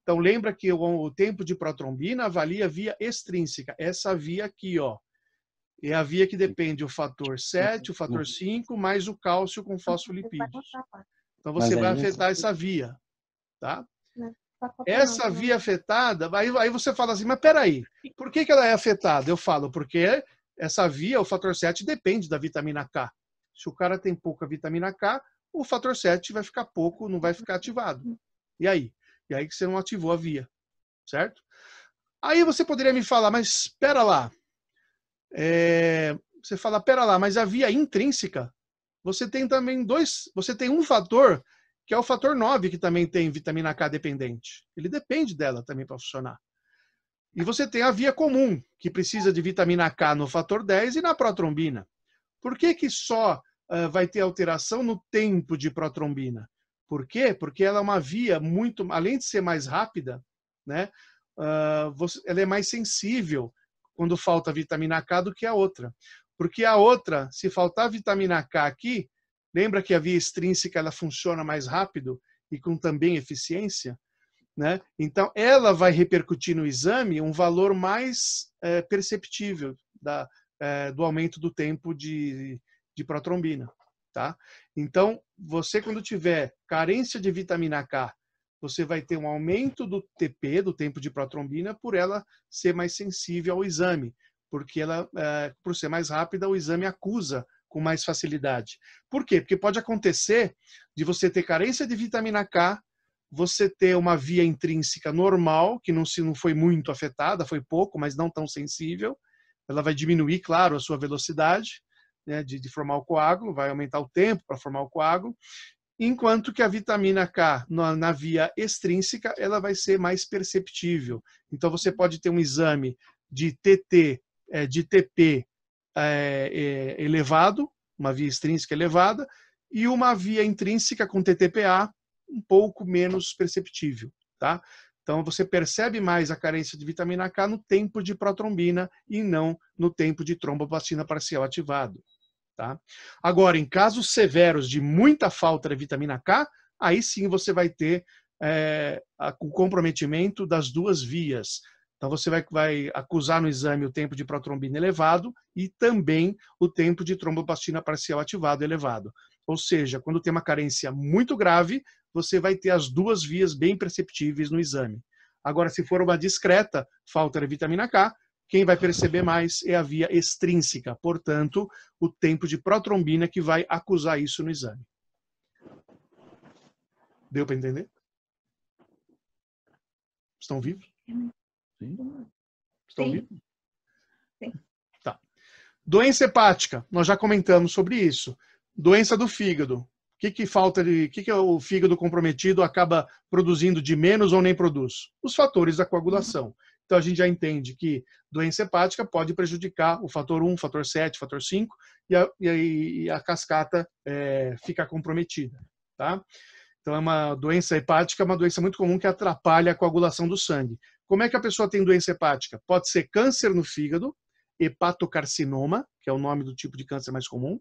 Então, lembra que o, tempo de protrombina avalia a via extrínseca. Essa via aqui, ó. É a via que depende o fator 7, o fator 5, mais o cálcio com fosfolipídios. Então, você vai afetar essa via, tá? tá essa né? via afetada, aí, aí você fala assim, mas peraí, por que, que ela é afetada? Eu falo, porque essa via, o fator 7, depende da vitamina K. Se o cara tem pouca vitamina K, o fator 7 vai ficar pouco, não vai ficar ativado. E aí? E aí que você não ativou a via, certo? Aí você poderia me falar, mas espera lá. É... você fala, espera lá, mas a via intrínseca, você tem também dois, você tem um fator que é o fator 9 que também tem vitamina K dependente. Ele depende dela também para funcionar. E você tem a via comum, que precisa de vitamina K no fator 10 e na protrombina. Por que, que só uh, vai ter alteração no tempo de protrombina? Por quê? Porque ela é uma via muito, além de ser mais rápida, né, uh, você, ela é mais sensível quando falta vitamina K do que a outra. Porque a outra, se faltar vitamina K aqui, lembra que a via extrínseca ela funciona mais rápido e com também eficiência? Né? Então, ela vai repercutir no exame um valor mais é, perceptível da, é, do aumento do tempo de, de protrombina. Tá? Então, você, quando tiver carência de vitamina K, você vai ter um aumento do TP, do tempo de protrombina, por ela ser mais sensível ao exame, porque ela, é, por ser mais rápida, o exame acusa com mais facilidade. Por quê? Porque pode acontecer de você ter carência de vitamina K você ter uma via intrínseca normal, que não, se, não foi muito afetada, foi pouco, mas não tão sensível. Ela vai diminuir, claro, a sua velocidade né, de, de formar o coágulo, vai aumentar o tempo para formar o coágulo, enquanto que a vitamina K na, na via extrínseca ela vai ser mais perceptível. Então você pode ter um exame de TT, é, de TP é, é, elevado, uma via extrínseca elevada, e uma via intrínseca com TTPA, um pouco menos perceptível, tá? Então você percebe mais a carência de vitamina K no tempo de protrombina e não no tempo de tromboplastina parcial ativado, tá? Agora, em casos severos de muita falta de vitamina K, aí sim você vai ter é, o comprometimento das duas vias. Então você vai, vai acusar no exame o tempo de protrombina elevado e também o tempo de tromboplastina parcial ativado elevado. Ou seja, quando tem uma carência muito grave, você vai ter as duas vias bem perceptíveis no exame. Agora, se for uma discreta falta de vitamina K, quem vai perceber mais é a via extrínseca, portanto, o tempo de protrombina que vai acusar isso no exame. Deu para entender? Estão vivos? Sim. Estão Sim. vivos? Sim. Tá. Doença hepática, nós já comentamos sobre isso. Doença do fígado. O que, que falta de. O que, que é o fígado comprometido acaba produzindo de menos ou nem produz? Os fatores da coagulação. Então a gente já entende que doença hepática pode prejudicar o fator 1, fator 7, fator 5 e a, e a cascata é, fica comprometida. Tá? Então é uma doença hepática, uma doença muito comum que atrapalha a coagulação do sangue. Como é que a pessoa tem doença hepática? Pode ser câncer no fígado, hepatocarcinoma, que é o nome do tipo de câncer mais comum.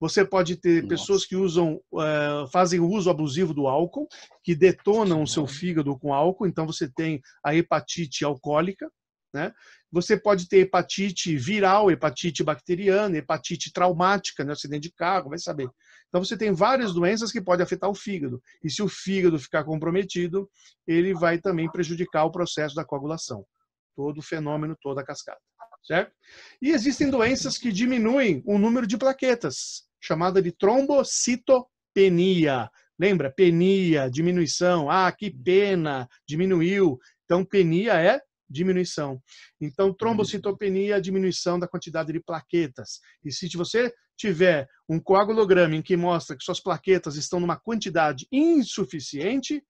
Você pode ter Nossa. pessoas que usam, uh, fazem uso abusivo do álcool, que detonam o seu fígado com álcool, então você tem a hepatite alcoólica, né? Você pode ter hepatite viral, hepatite bacteriana, hepatite traumática, né? acidente de carro, vai saber. Então você tem várias doenças que podem afetar o fígado. E se o fígado ficar comprometido, ele vai também prejudicar o processo da coagulação. Todo o fenômeno, toda a cascata certo? E existem doenças que diminuem o número de plaquetas, chamada de trombocitopenia. Lembra? Penia, diminuição. Ah, que pena, diminuiu. Então, penia é diminuição. Então, trombocitopenia é diminuição da quantidade de plaquetas. E se você tiver um coagulograma em que mostra que suas plaquetas estão numa quantidade insuficiente,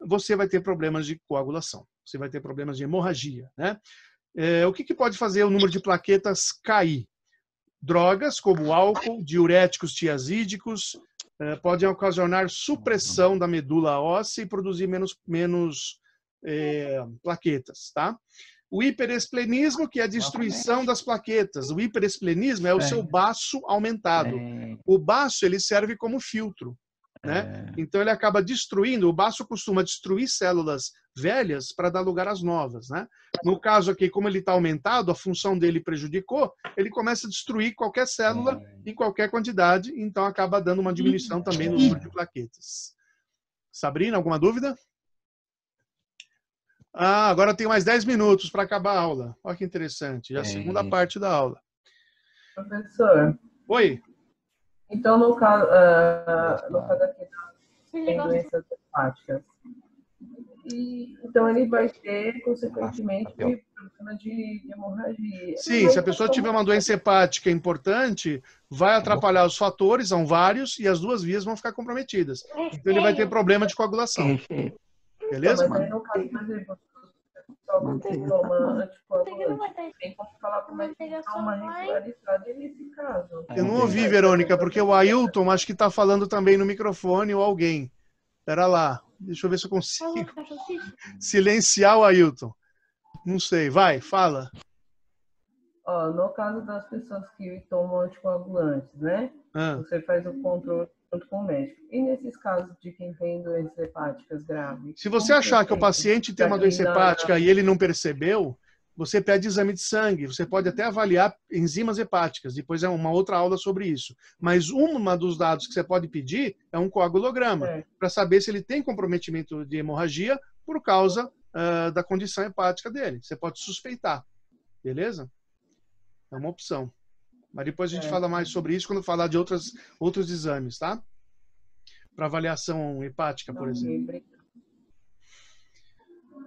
você vai ter problemas de coagulação. Você vai ter problemas de hemorragia, né? É, o que, que pode fazer o número de plaquetas cair? Drogas como álcool, diuréticos tiazídicos, é, podem ocasionar supressão da medula óssea e produzir menos, menos é, plaquetas, tá? O hiperesplenismo, que é a destruição das plaquetas. O hiperesplenismo é o seu baço aumentado. O baço, ele serve como filtro. Né? É. Então ele acaba destruindo, o baço costuma destruir células velhas para dar lugar às novas. Né? No caso aqui, como ele está aumentado, a função dele prejudicou, ele começa a destruir qualquer célula é. em qualquer quantidade, então acaba dando uma diminuição e... também no número de plaquetas. Sabrina, alguma dúvida? Ah, agora tem mais 10 minutos para acabar a aula. Olha que interessante, já é a segunda parte da aula. Professor. Oi. Então, no caso, uh, ah, no caso aqui, tem doenças hepáticas. E, então, ele vai ter, consequentemente, ah, tá, tá, problema de, de hemorragia. Sim, se a pessoa tiver uma doença hepática importante, vai atrapalhar os fatores, são vários, e as duas vias vão ficar comprometidas. Então, ele vai ter problema de coagulação. Beleza? Então, mas aí, no caso, por exemplo, tem uma tipo, regularidade Eu não ouvi, Verônica, porque o Ailton acho que está falando também no microfone ou alguém. Espera lá, deixa eu ver se eu consigo. Tá silenciar o Ailton. Não sei, vai, fala. Ó, no caso das pessoas que tomam anticoagulantes, né? Ah. Você faz o controle junto com o médico. E nesses casos de quem tem doenças hepáticas graves? Se você achar que o paciente tem uma doença é hepática e ele não percebeu, você pede exame de sangue, você pode até avaliar enzimas hepáticas, depois é uma outra aula sobre isso. Mas um dos dados que você pode pedir é um coagulograma, é. para saber se ele tem comprometimento de hemorragia por causa uh, da condição hepática dele. Você pode suspeitar, beleza? É uma opção. Mas depois a gente é. fala mais sobre isso quando falar de outras, outros exames, tá? Para avaliação hepática, por Não, exemplo.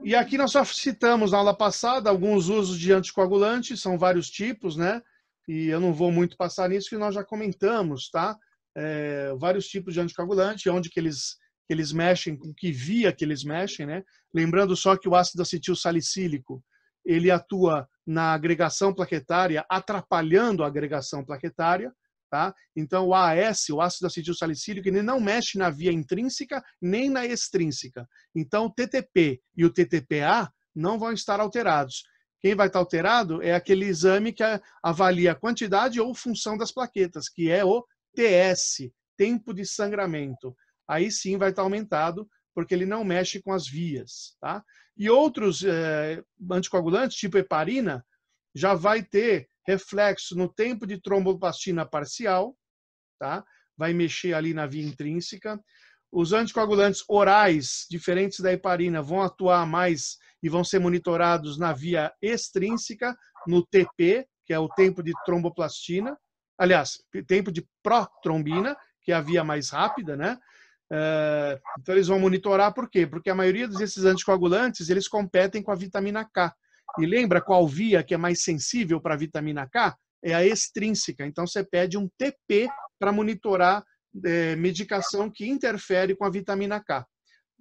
E aqui nós só citamos na aula passada alguns usos de anticoagulantes, são vários tipos, né? E eu não vou muito passar nisso, que nós já comentamos, tá? É, vários tipos de anticoagulante, onde que eles, que eles mexem, com que via que eles mexem, né? Lembrando só que o ácido acetil salicílico, ele atua na agregação plaquetária, atrapalhando a agregação plaquetária. Tá? Então, o AS, o ácido acetil salicílico, ele não mexe na via intrínseca nem na extrínseca. Então, o TTP e o TTPA não vão estar alterados. Quem vai estar alterado é aquele exame que avalia a quantidade ou função das plaquetas, que é o TS, tempo de sangramento. Aí sim vai estar aumentado, porque ele não mexe com as vias. Tá? E outros eh, anticoagulantes, tipo heparina, já vai ter reflexo no tempo de tromboplastina parcial, tá? vai mexer ali na via intrínseca. Os anticoagulantes orais, diferentes da heparina, vão atuar mais e vão ser monitorados na via extrínseca, no TP, que é o tempo de tromboplastina, aliás, tempo de protrombina, que é a via mais rápida, né? É, então eles vão monitorar por quê? Porque a maioria desses anticoagulantes eles competem com a vitamina K. E lembra qual via que é mais sensível para a vitamina K? É a extrínseca. Então você pede um TP para monitorar é, medicação que interfere com a vitamina K.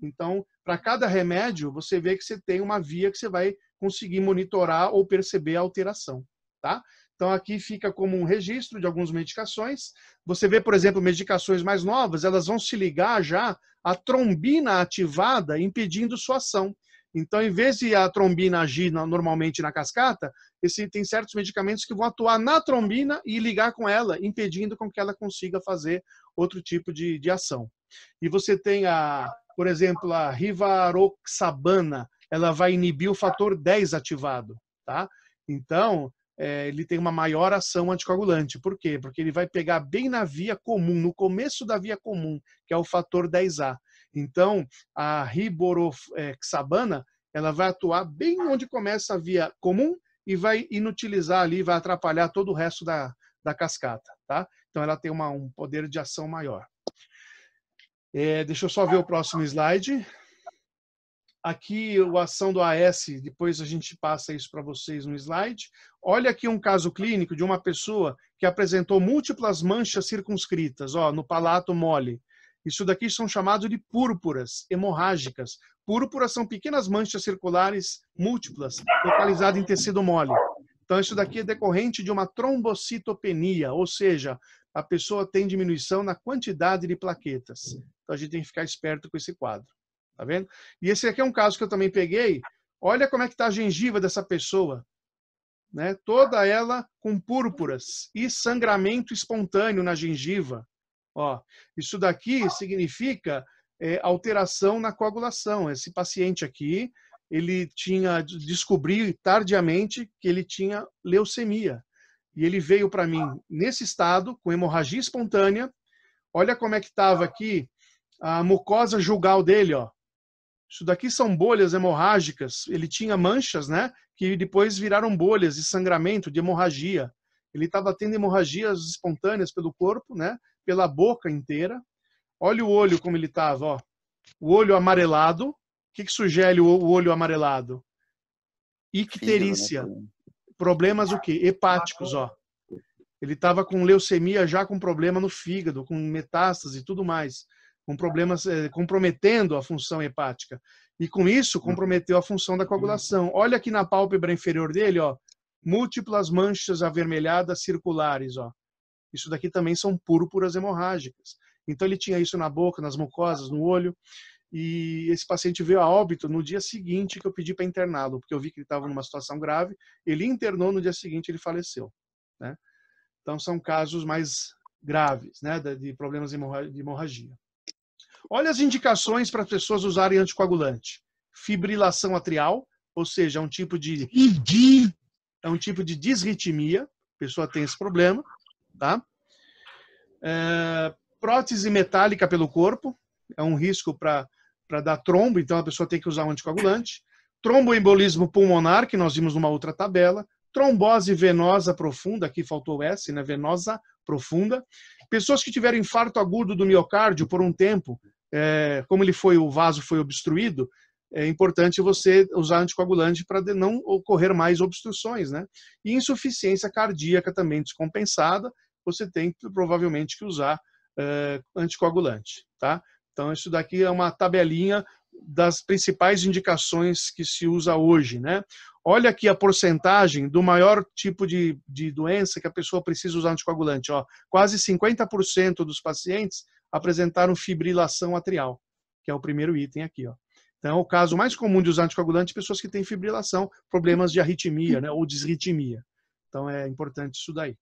Então, para cada remédio, você vê que você tem uma via que você vai conseguir monitorar ou perceber a alteração, tá? Então aqui fica como um registro de algumas medicações. Você vê, por exemplo, medicações mais novas, elas vão se ligar já à trombina ativada, impedindo sua ação. Então, em vez de a trombina agir normalmente na cascata, esse, tem certos medicamentos que vão atuar na trombina e ligar com ela, impedindo com que ela consiga fazer outro tipo de, de ação. E você tem, a, por exemplo, a rivaroxabana, ela vai inibir o fator 10 ativado. Tá? Então, é, ele tem uma maior ação anticoagulante. Por quê? Porque ele vai pegar bem na via comum, no começo da via comum, que é o fator 10A. Então, a riboroxabana, ela vai atuar bem onde começa a via comum e vai inutilizar ali, vai atrapalhar todo o resto da, da cascata, tá? Então, ela tem uma, um poder de ação maior. É, deixa eu só ver o próximo slide. Aqui a ação do AS, depois a gente passa isso para vocês no slide. Olha aqui um caso clínico de uma pessoa que apresentou múltiplas manchas circunscritas, ó, no palato mole. Isso daqui são chamados de púrpuras hemorrágicas. Púrpuras são pequenas manchas circulares múltiplas localizadas em tecido mole. Então, isso daqui é decorrente de uma trombocitopenia, ou seja, a pessoa tem diminuição na quantidade de plaquetas. Então, a gente tem que ficar esperto com esse quadro. Tá vendo? E esse aqui é um caso que eu também peguei. Olha como é que está a gengiva dessa pessoa. Né? Toda ela com púrpuras e sangramento espontâneo na gengiva. Ó, isso daqui significa é, alteração na coagulação. Esse paciente aqui, ele tinha descobriu tardiamente que ele tinha leucemia. E ele veio para mim nesse estado, com hemorragia espontânea. Olha como é que estava aqui a mucosa julgal dele, ó. Isso daqui são bolhas hemorrágicas. Ele tinha manchas, né? Que depois viraram bolhas de sangramento, de hemorragia. Ele estava tendo hemorragias espontâneas pelo corpo, né? Pela boca inteira. Olha o olho como ele estava, ó. O olho amarelado. O que, que sugere o olho amarelado? Icterícia. Né? Problemas o quê? Hepáticos, ó. Ele estava com leucemia já com problema no fígado, com metástase e tudo mais com problemas eh, comprometendo a função hepática. E com isso uhum. comprometeu a função da coagulação. Olha aqui na pálpebra inferior dele, ó, múltiplas manchas avermelhadas circulares, ó. Isso daqui também são púrpuras hemorrágicas. Então ele tinha isso na boca, nas mucosas, no olho. E esse paciente veio a óbito no dia seguinte que eu pedi para interná-lo, porque eu vi que ele estava numa situação grave. Ele internou no dia seguinte, ele faleceu. Né? Então são casos mais graves, né, de problemas de hemorragia. Olha as indicações para as pessoas usarem anticoagulante. Fibrilação atrial, ou seja, é um tipo de é um tipo de disritmia, a pessoa tem esse problema, tá? É, prótese metálica pelo corpo, é um risco para dar trombo, então a pessoa tem que usar um anticoagulante. Tromboembolismo pulmonar, que nós vimos numa outra tabela. Trombose venosa profunda, aqui faltou o S, né? Venosa profunda. Pessoas que tiveram infarto agudo do miocárdio por um tempo, é, como ele foi o vaso foi obstruído, é importante você usar anticoagulante para não ocorrer mais obstruções, né? E insuficiência cardíaca também descompensada, você tem provavelmente que usar é, anticoagulante, tá? Então isso daqui é uma tabelinha das principais indicações que se usa hoje, né? Olha aqui a porcentagem do maior tipo de, de doença que a pessoa precisa usar anticoagulante, ó. Quase 50% dos pacientes apresentaram fibrilação atrial, que é o primeiro item aqui. Ó. Então, é o caso mais comum de usar anticoagulante em pessoas que têm fibrilação, problemas de arritmia né, ou disritmia. Então, é importante isso daí.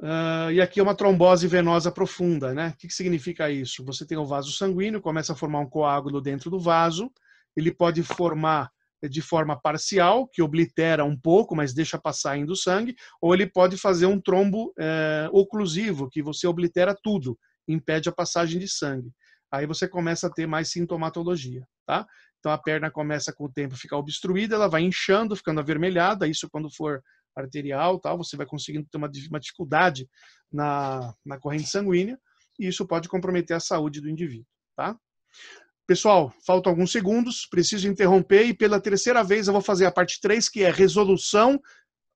Uh, e aqui é uma trombose venosa profunda, né? O que, que significa isso? Você tem o um vaso sanguíneo, começa a formar um coágulo dentro do vaso, ele pode formar de forma parcial, que oblitera um pouco, mas deixa passar ainda o sangue, ou ele pode fazer um trombo é, eh, oclusivo, que você oblitera tudo, impede a passagem de sangue. Aí você começa a ter mais sintomatologia, tá? Então a perna começa com o tempo a ficar obstruída, ela vai inchando, ficando avermelhada, isso quando for arterial, tal, você vai conseguindo ter uma, uma dificuldade na, na corrente sanguínea, e isso pode comprometer a saúde do indivíduo, tá? Pessoal, faltam alguns segundos, preciso interromper e pela terceira vez eu vou fazer a parte 3, que é resolução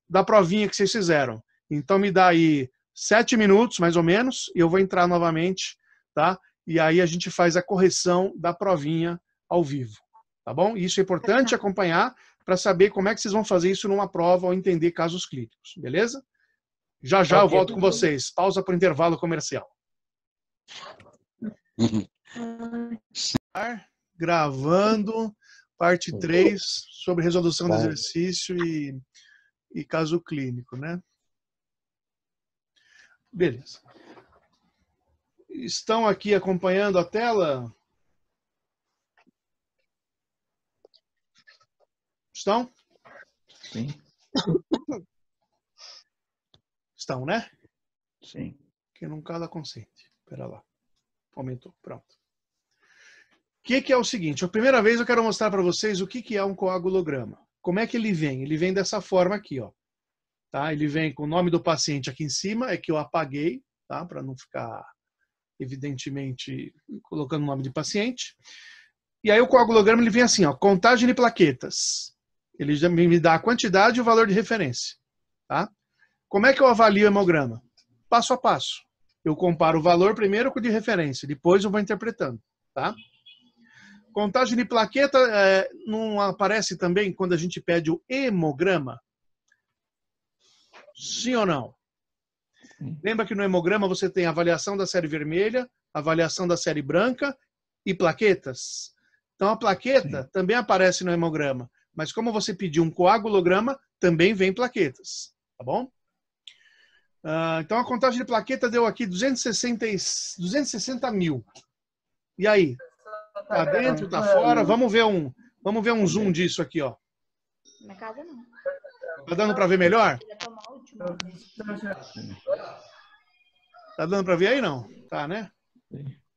da provinha que vocês fizeram. Então me dá aí sete minutos, mais ou menos, e eu vou entrar novamente, tá? E aí a gente faz a correção da provinha ao vivo, tá bom? Isso é importante tá. acompanhar para saber como é que vocês vão fazer isso numa prova ou entender casos críticos, beleza? Já já eu volto com vocês. Pausa para o intervalo comercial. Ah ar, gravando parte 3 sobre resolução do exercício e, e caso clínico, né? Beleza. Estão aqui acompanhando a tela? Estão? Sim. Estão, né? Sim. Quem não cala consente. Espera lá. Aumentou. Pronto que, que é o seguinte? A primeira vez eu quero mostrar para vocês o que, que é um coagulograma. Como é que ele vem? Ele vem dessa forma aqui, ó. Tá? Ele vem com o nome do paciente aqui em cima, é que eu apaguei, tá? Para não ficar evidentemente colocando o nome de paciente. E aí o coagulograma ele vem assim, ó, contagem de plaquetas. Ele me dá a quantidade e o valor de referência, tá? Como é que eu avalio o hemograma? Passo a passo. Eu comparo o valor primeiro com o de referência, depois eu vou interpretando, tá? Contagem de plaqueta é, não aparece também quando a gente pede o hemograma? Sim ou não? Lembra que no hemograma você tem avaliação da série vermelha, avaliação da série branca e plaquetas. Então a plaqueta Sim. também aparece no hemograma, mas como você pediu um coagulograma, também vem plaquetas, tá bom? Uh, então a contagem de plaqueta deu aqui 260, 260 mil. E aí, Tá, tá dentro, tá né? fora. Vamos ver um, vamos ver um zoom disso aqui, ó. Na casa não. Tá dando para ver melhor? Tá dando para ver aí não? Tá, né?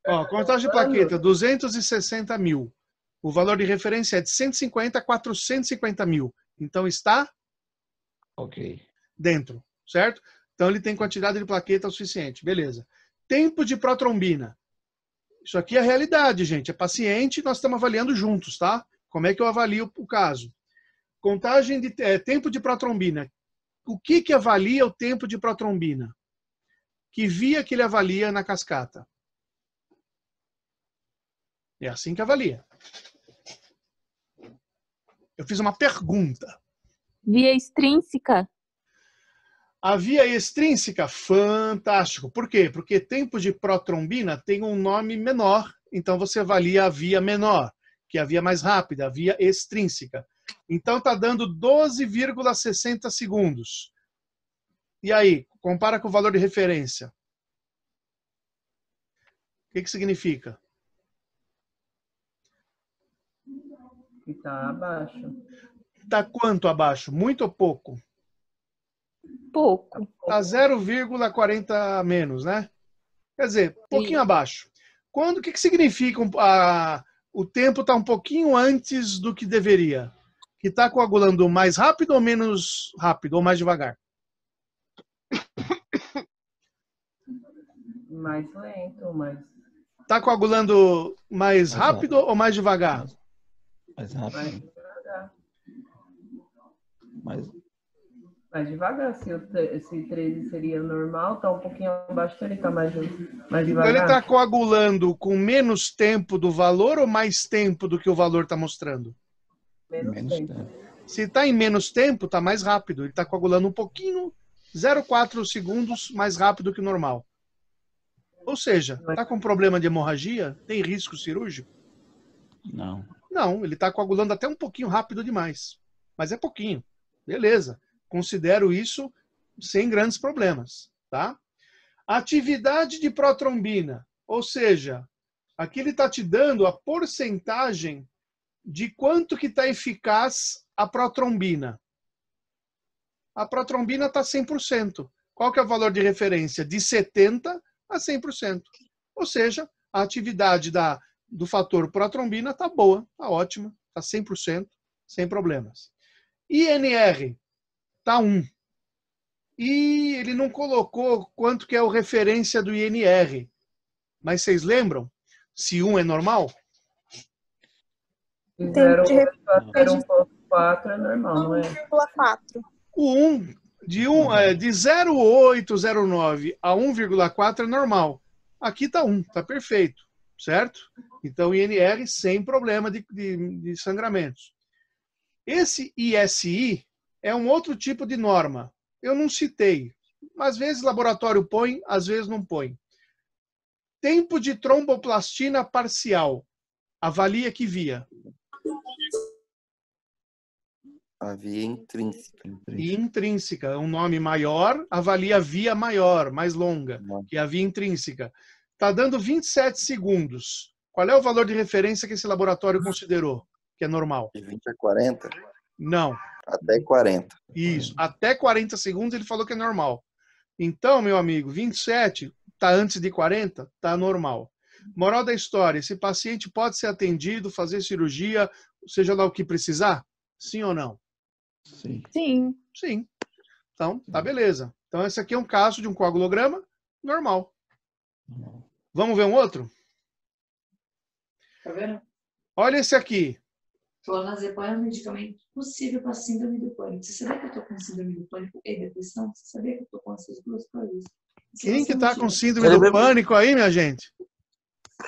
Ó, contagem de plaqueta, 260 mil. O valor de referência é de 150 a 450 mil. Então está ok dentro, certo? Então ele tem quantidade de plaqueta o suficiente, beleza. Tempo de protrombina. Isso aqui é a realidade, gente. É paciente, nós estamos avaliando juntos, tá? Como é que eu avalio o caso? Contagem de é, tempo de protrombina. O que, que avalia o tempo de protrombina? Que via que ele avalia na cascata. É assim que avalia. Eu fiz uma pergunta. Via extrínseca? A via extrínseca, fantástico. Por quê? Porque tempo de protrombina tem um nome menor, então você avalia a via menor, que é a via mais rápida, a via extrínseca. Então está dando 12,60 segundos. E aí, compara com o valor de referência. O que, que significa? Está abaixo. Está quanto abaixo? Muito ou pouco? Pouco. Tá 0,40 menos, né? Quer dizer, um pouquinho Sim. abaixo. Quando, o que, que significa a, o tempo está um pouquinho antes do que deveria? Que está coagulando mais rápido ou menos rápido, ou mais devagar? Mais lento, mais. Está coagulando mais, mais rápido, rápido ou mais devagar? Mais, mais rápido. Mais devagar. Mais mais devagar. Se, se 13 seria normal, tá um pouquinho abaixo, então ele tá mais, mais devagar. Então ele tá coagulando com menos tempo do valor ou mais tempo do que o valor tá mostrando? Menos, menos tempo. tempo. Se tá em menos tempo, tá mais rápido. Ele tá coagulando um pouquinho, 0,4 segundos mais rápido que o normal. Ou seja, tá com problema de hemorragia? Tem risco cirúrgico? Não. Não, ele tá coagulando até um pouquinho rápido demais. Mas é pouquinho. Beleza. Considero isso sem grandes problemas, tá? Atividade de protrombina, ou seja, aqui ele está te dando a porcentagem de quanto que está eficaz a protrombina. A protrombina está 100%. Qual que é o valor de referência? De 70% a 100%. Ou seja, a atividade da, do fator protrombina está boa, está ótima, está 100%, sem problemas. INR, tá 1. E ele não colocou quanto que é o referência do INR. Mas vocês lembram? Se 1 é normal? 0,4 é normal, não é? 1,4. O 1, de, um, é, de 0,809 a 1,4 é normal. Aqui está 1, está perfeito, certo? Então, INR sem problema de, de, de sangramentos. Esse ISI, é um outro tipo de norma. Eu não citei. Às vezes laboratório põe, às vezes não põe. Tempo de tromboplastina parcial. Avalia que via. A via intrínseca. Via intrínseca, é um nome maior, avalia via maior, mais longa, tá. que é a via intrínseca. Está dando 27 segundos. Qual é o valor de referência que esse laboratório considerou, que é normal? De 20 a 40. Não. Até 40. Isso, até 40 segundos ele falou que é normal. Então, meu amigo, 27 tá antes de 40, tá normal. Moral da história, esse paciente pode ser atendido, fazer cirurgia, seja lá o que precisar? Sim ou não? Sim. Sim. Sim. Então, tá beleza. Então, esse aqui é um caso de um coagulograma normal. Vamos ver um outro? Tá vendo? Olha esse aqui. Clonazepam é um medicamento possível para síndrome do pânico. Você sabia que eu estou com síndrome do pânico e depressão? Você sabia que eu estou com essas duas coisas? Você Quem que está com síndrome do pânico aí, minha gente?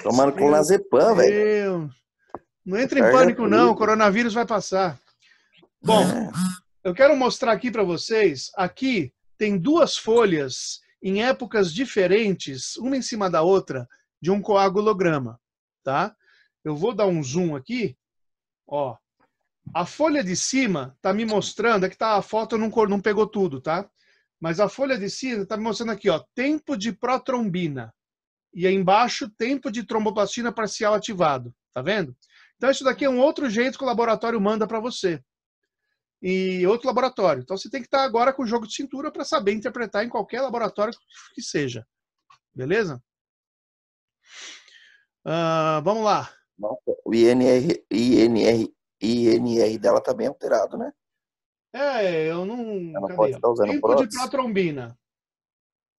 Tomando clonazepam, velho. Não entre em é pânico, não. O coronavírus vai passar. Bom, é. eu quero mostrar aqui para vocês. Aqui tem duas folhas em épocas diferentes, uma em cima da outra, de um coagulograma, tá? Eu vou dar um zoom aqui Ó, a folha de cima está me mostrando, é que tá, a foto não, não pegou tudo, tá? Mas a folha de cima está me mostrando aqui, ó, tempo de protrombina. E aí embaixo, tempo de tromboplastina parcial ativado. Tá vendo? Então, isso daqui é um outro jeito que o laboratório manda para você. E outro laboratório. Então, você tem que estar tá agora com o jogo de cintura para saber interpretar em qualquer laboratório que seja. Beleza? Uh, vamos lá. Nossa, o INR, INR, INR dela tá bem alterado, né? É, eu não. Ela pode estar tá usando Tempo prótese. de trombina.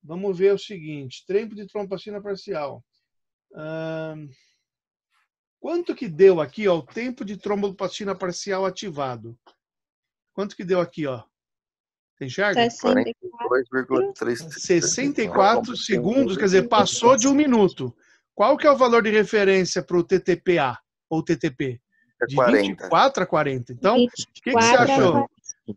Vamos ver o seguinte: tempo de trombacina parcial. Hum... Quanto que deu aqui, ó, o tempo de tromboplastina parcial ativado? Quanto que deu aqui, ó? Tem enxerga? 64, 64 segundos, quer dizer, passou de um minuto. Qual que é o valor de referência para o TTPA ou TTP? É de 24 a 40. Então, o que, que você achou?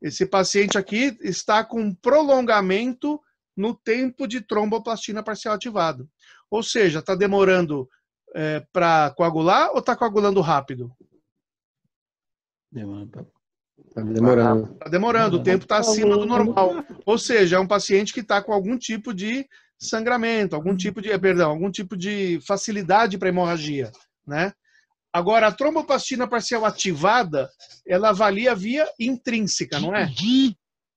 Esse paciente aqui está com prolongamento no tempo de tromboplastina parcial ativado. Ou seja, está demorando é, para coagular ou está coagulando rápido? Está demorando. Está demorando, o tempo está acima do normal. Ou seja, é um paciente que está com algum tipo de sangramento, algum uhum. tipo de, perdão, algum tipo de facilidade para hemorragia, né? Agora, a tromboplastina parcial ativada, ela avalia via intrínseca, não é?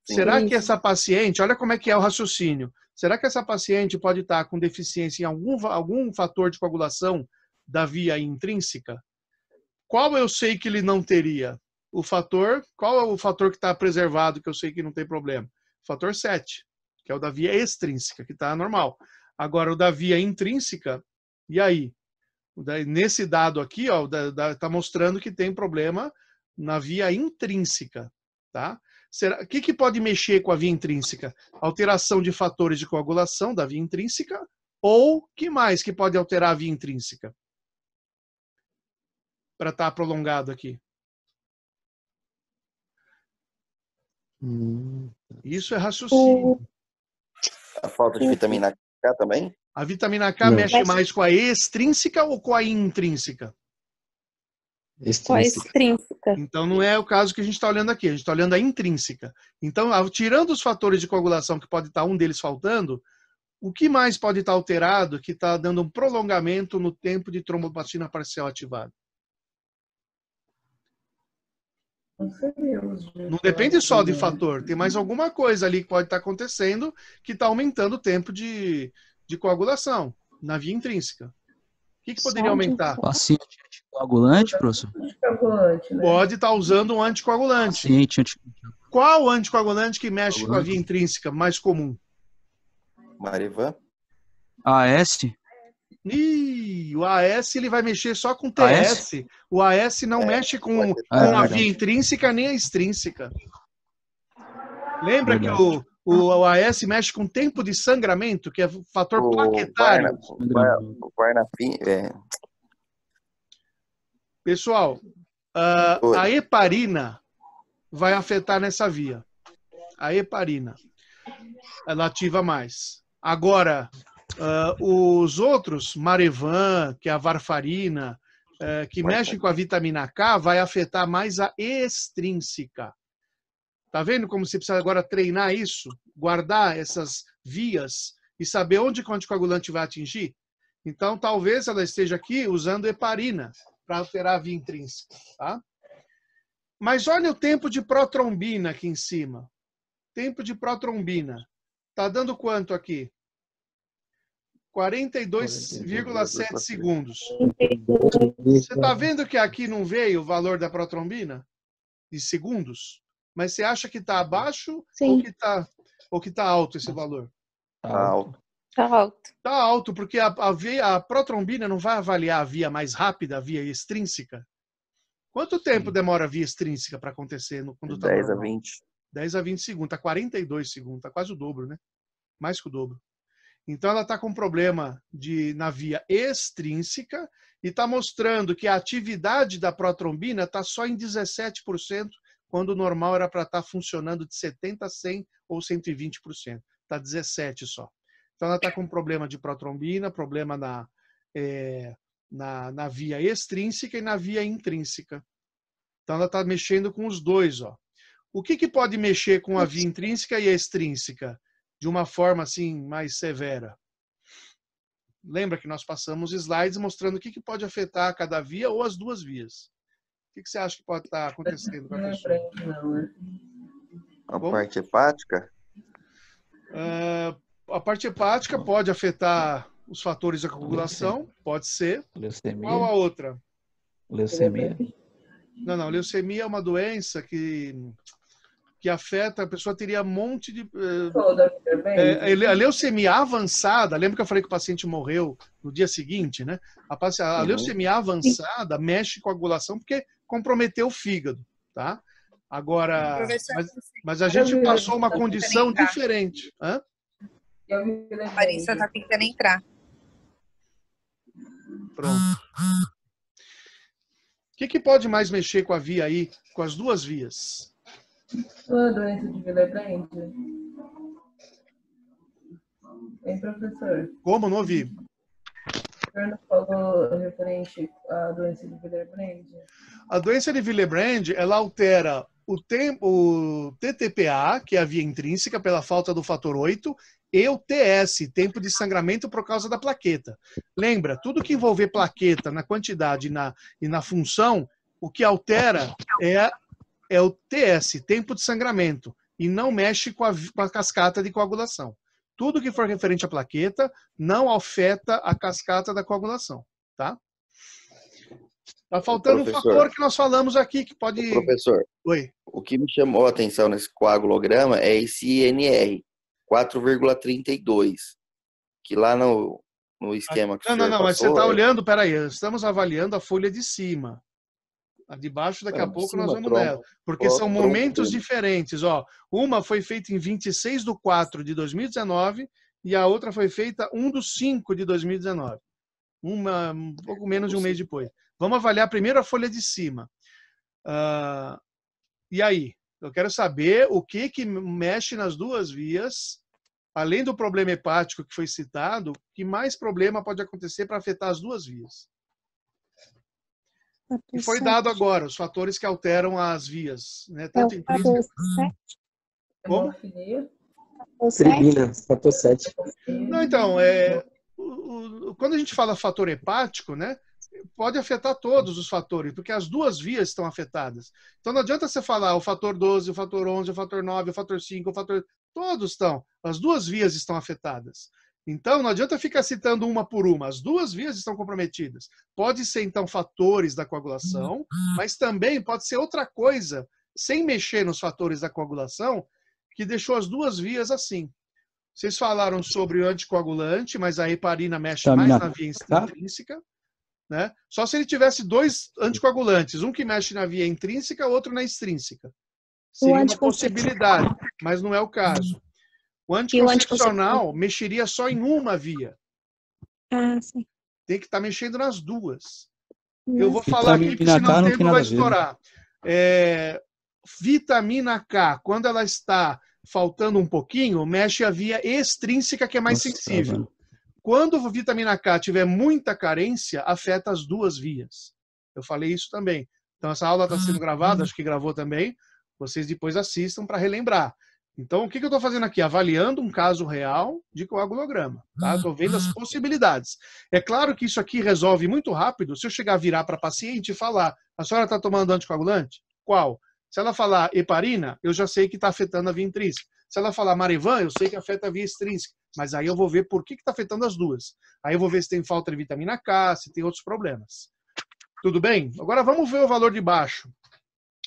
Será que essa paciente, olha como é que é o raciocínio, será que essa paciente pode estar com deficiência em algum, algum fator de coagulação da via intrínseca? Qual eu sei que ele não teria? O fator, qual é o fator que está preservado que eu sei que não tem problema? Fator 7 que é o da via extrínseca, que está normal. Agora, o da via intrínseca, e aí? Nesse dado aqui, está mostrando que tem problema na via intrínseca, tá? Será, o que, que pode mexer com a via intrínseca? Alteração de fatores de coagulação da via intrínseca ou que mais que pode alterar a via intrínseca? Para estar tá prolongado aqui. Hum, tá. Isso é raciocínio. A falta de vitamina K também? A vitamina K Não. mexe mais com a extrínseca ou com a intrínseca? Extrínseca. extrínseca. Então não é o caso que a gente está olhando aqui, a gente está olhando a intrínseca. Então, tirando os fatores de coagulação, que pode estar tá um deles faltando, o que mais pode estar tá alterado que está dando um prolongamento no tempo de trombopatina parcial ativada? Não depende só de fator, tem mais alguma coisa ali que pode estar tá acontecendo que está aumentando o tempo de, de coagulação na via intrínseca. O que, que poderia aumentar? O paciente anticoagulante, professor? Anticoagulante, né? Pode estar tá usando um anticoagulante. anticoagulante. Qual anticoagulante que mexe com a via intrínseca mais comum? Marivan. AS? E o AS ele vai mexer só com TS. AS? O AS não é, mexe com, é, é com a via intrínseca nem a extrínseca. Lembra verdade. que o, o, o, AS mexe com tempo de sangramento, que é fator o plaquetário. Vai na, é. Pessoal, uh, a heparina vai afetar nessa via. A heparina. Ela ativa mais. Agora, Uh, os outros, Marevan, que é a varfarina, uh, que mexe com a vitamina K, vai afetar mais a extrínseca. Tá vendo como você precisa agora treinar isso? Guardar essas vias e saber onde o anticoagulante vai atingir? Então, talvez ela esteja aqui usando heparina para alterar a via intrínseca, tá? Mas olha o tempo de protrombina aqui em cima. Tempo de protrombina. Tá dando quanto aqui? 42,7 segundos. Você está vendo que aqui não veio o valor da protrombina? De segundos? Mas você acha que está abaixo Sim. ou que está ou que tá alto esse valor? Está tá alto. Está alto. Está tá alto, porque a, a, via, a protrombina não vai avaliar a via mais rápida, a via extrínseca. Quanto tempo Sim. demora a via extrínseca para acontecer? No, quando 10 tá a 20. 10 a 20 segundos. Está 42 segundos, está quase o dobro, né? Mais que o dobro. Então ela está com um problema de, na via extrínseca e está mostrando que a atividade da protrombina está só em 17%, quando o normal era para estar tá funcionando de 70% a 100% ou 120%. Está 17% só. Então ela está com um problema de protrombina, problema na, é, na, na via extrínseca e na via intrínseca. Então ela está mexendo com os dois. Ó. O que, que pode mexer com a via intrínseca e a extrínseca? de uma forma assim mais severa. Lembra que nós passamos slides mostrando o que, que pode afetar cada via ou as duas vias. O que, você acha que pode estar acontecendo com a é pessoa? Né? A parte hepática? Uh, a parte hepática pode afetar os fatores de coagulação, pode ser. Leucemia. Qual a outra? Leucemia. Não, não. Leucemia é uma doença que que afeta, a pessoa teria um monte de. Eh, é, é, a leucemia avançada, lembra que eu falei que o paciente morreu no dia seguinte, né? A, a leucemia avançada mexe com a coagulação porque comprometeu o fígado, tá? Agora, mas, mas a gente passou uma tá condição diferente. Hã? A Marisa tá tentando entrar. Pronto. O que, que pode mais mexer com a via aí, com as duas vias? Sua doença de Villebrand. Grande. Ei, professor. Como? Não ouvi. O referente à doença de A doença de Willebrand, ela altera o, tempo, o TTPA, que é a via intrínseca, pela falta do fator 8, e o TS, tempo de sangramento por causa da plaqueta. Lembra, tudo que envolver plaqueta na quantidade e na, e na função, o que altera é é o TS, tempo de sangramento, e não mexe com a, com a cascata de coagulação. Tudo que for referente à plaqueta não afeta a cascata da coagulação, tá? Tá faltando professor, um fator que nós falamos aqui que pode. Professor. Oi. O que me chamou a atenção nesse coagulograma é esse INR 4,32, que lá no, no esquema que Não, não, não, passou, mas você está é olhando, peraí, estamos avaliando a folha de cima. A tá de baixo, daqui é, a pouco cima, nós vamos nela. Porque são momentos diferentes. Ó, uma foi feita em 26 de 4 de 2019 e a outra foi feita 1 de 5 de 2019. Uma, um pouco menos de um mês depois. Vamos avaliar primeiro a folha de cima. Uh, e aí? Eu quero saber o que, que mexe nas duas vias, além do problema hepático que foi citado, que mais problema pode acontecer para afetar as duas vias? E foi dado agora, os fatores que alteram as vias. Né? Tanto é o fator intrínseca... 7. Como? fator 7. Não, então, é, o, o, quando a gente fala fator hepático, né, pode afetar todos os fatores, porque as duas vias estão afetadas. Então não adianta você falar o fator 12, o fator 11, o fator 9, o fator 5, o fator... Todos estão. As duas vias estão afetadas. Então, não adianta ficar citando uma por uma, as duas vias estão comprometidas. Pode ser, então, fatores da coagulação, uhum. mas também pode ser outra coisa, sem mexer nos fatores da coagulação, que deixou as duas vias assim. Vocês falaram sobre o anticoagulante, mas a heparina mexe tá mais na via tá? intrínseca. Né? Só se ele tivesse dois anticoagulantes, um que mexe na via intrínseca, outro na extrínseca. Seria uma possibilidade, mas não é o caso. O anticoncepcional mexeria só em uma via. Ah, sim. Tem que estar tá mexendo nas duas. Eu vou hum. falar vitamina aqui, porque senão K o tempo tem vai né? estourar. É, vitamina K, quando ela está faltando um pouquinho, mexe a via extrínseca, que é mais Nossa, sensível. Tá quando a vitamina K tiver muita carência, afeta as duas vias. Eu falei isso também. Então, essa aula está sendo ah, gravada, acho que gravou também. Vocês depois assistam para relembrar. Então, o que, que eu estou fazendo aqui? Avaliando um caso real de coagulograma. Estou tá? Uhum. vendo as possibilidades. É claro que isso aqui resolve muito rápido se eu chegar a virar para a paciente e falar: a senhora está tomando anticoagulante? Qual? Se ela falar heparina, eu já sei que está afetando a via intrínseca. Se ela falar Marevan, eu sei que afeta a via extrínseca. Mas aí eu vou ver por que está afetando as duas. Aí eu vou ver se tem falta de vitamina K, se tem outros problemas. Tudo bem? Agora vamos ver o valor de baixo.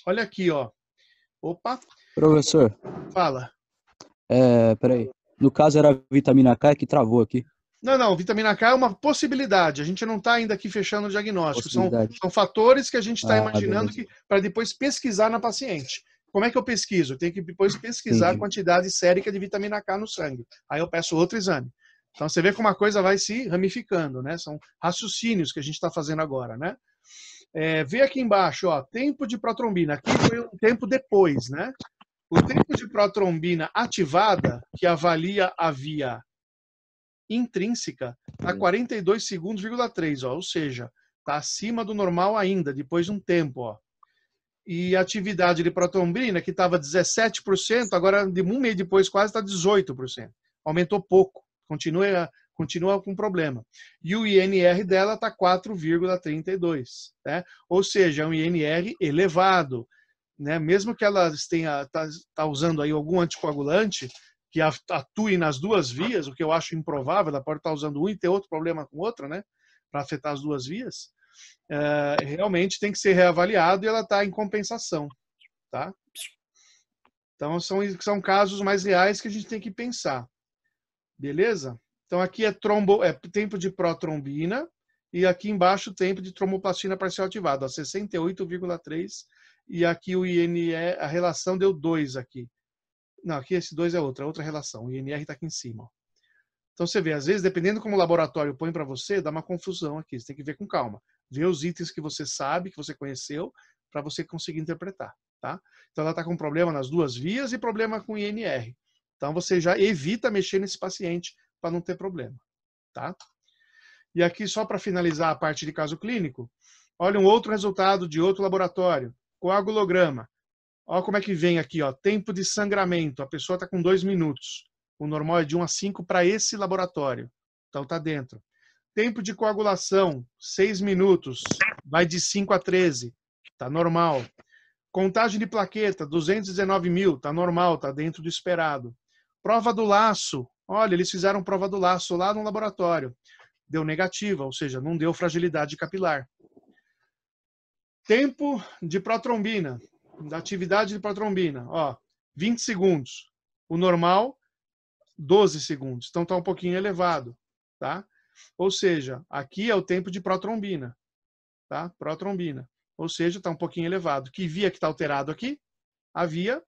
Olha aqui, ó. Opa! Professor. Fala. É, peraí. No caso era a vitamina K que travou aqui. Não, não, vitamina K é uma possibilidade. A gente não está ainda aqui fechando o diagnóstico. São, são fatores que a gente está ah, imaginando para depois pesquisar na paciente. Como é que eu pesquiso? Tem que depois pesquisar Entendi. a quantidade sérica de vitamina K no sangue. Aí eu peço outro exame. Então você vê como a coisa vai se ramificando, né? São raciocínios que a gente está fazendo agora, né? É, vê aqui embaixo, ó, tempo de protrombina. Aqui foi um tempo depois, né? O tempo de protrombina ativada, que avalia a via intrínseca, está 42 segundos,3, ou seja, está acima do normal ainda, depois de um tempo. Ó. E a atividade de protrombina, que estava 17%, agora de um mês depois quase está 18%. Aumentou pouco, continua, continua com problema. E o INR dela está 4,32. Né? Ou seja, é um INR elevado né? Mesmo que ela tenha tá, tá usando aí algum anticoagulante que atue nas duas vias, o que eu acho improvável, ela pode estar tá usando um e ter outro problema com outra, né? Para afetar as duas vias. É, realmente tem que ser reavaliado e ela está em compensação, tá? Então são, são casos mais reais que a gente tem que pensar, beleza? Então aqui é trombo, é tempo de protrombina e aqui embaixo tempo de tromboplastina parcial ativada, 68,3 e aqui o INE, a relação deu 2 aqui. Não, aqui esse 2 é outra, outra relação. O INR está aqui em cima. Ó. Então você vê, às vezes, dependendo como o laboratório põe para você, dá uma confusão aqui. Você tem que ver com calma. Ver os itens que você sabe, que você conheceu, para você conseguir interpretar. Tá? Então ela está com problema nas duas vias e problema com INR. Então você já evita mexer nesse paciente para não ter problema. Tá? E aqui, só para finalizar a parte de caso clínico, olha um outro resultado de outro laboratório. Coagulograma. Olha como é que vem aqui, ó. Tempo de sangramento. A pessoa está com dois minutos. O normal é de 1 a 5 para esse laboratório. Então está dentro. Tempo de coagulação, 6 minutos. Vai de 5 a 13. Está normal. Contagem de plaqueta, 219 mil. Está normal, está dentro do esperado. Prova do laço. Olha, eles fizeram prova do laço lá no laboratório. Deu negativa, ou seja, não deu fragilidade capilar. Tempo de protrombina, da atividade de protrombina, ó, 20 segundos. O normal, 12 segundos. Então está um pouquinho elevado, tá? Ou seja, aqui é o tempo de protrombina, tá? Protrombina. Ou seja, está um pouquinho elevado. Que via que está alterado aqui? A via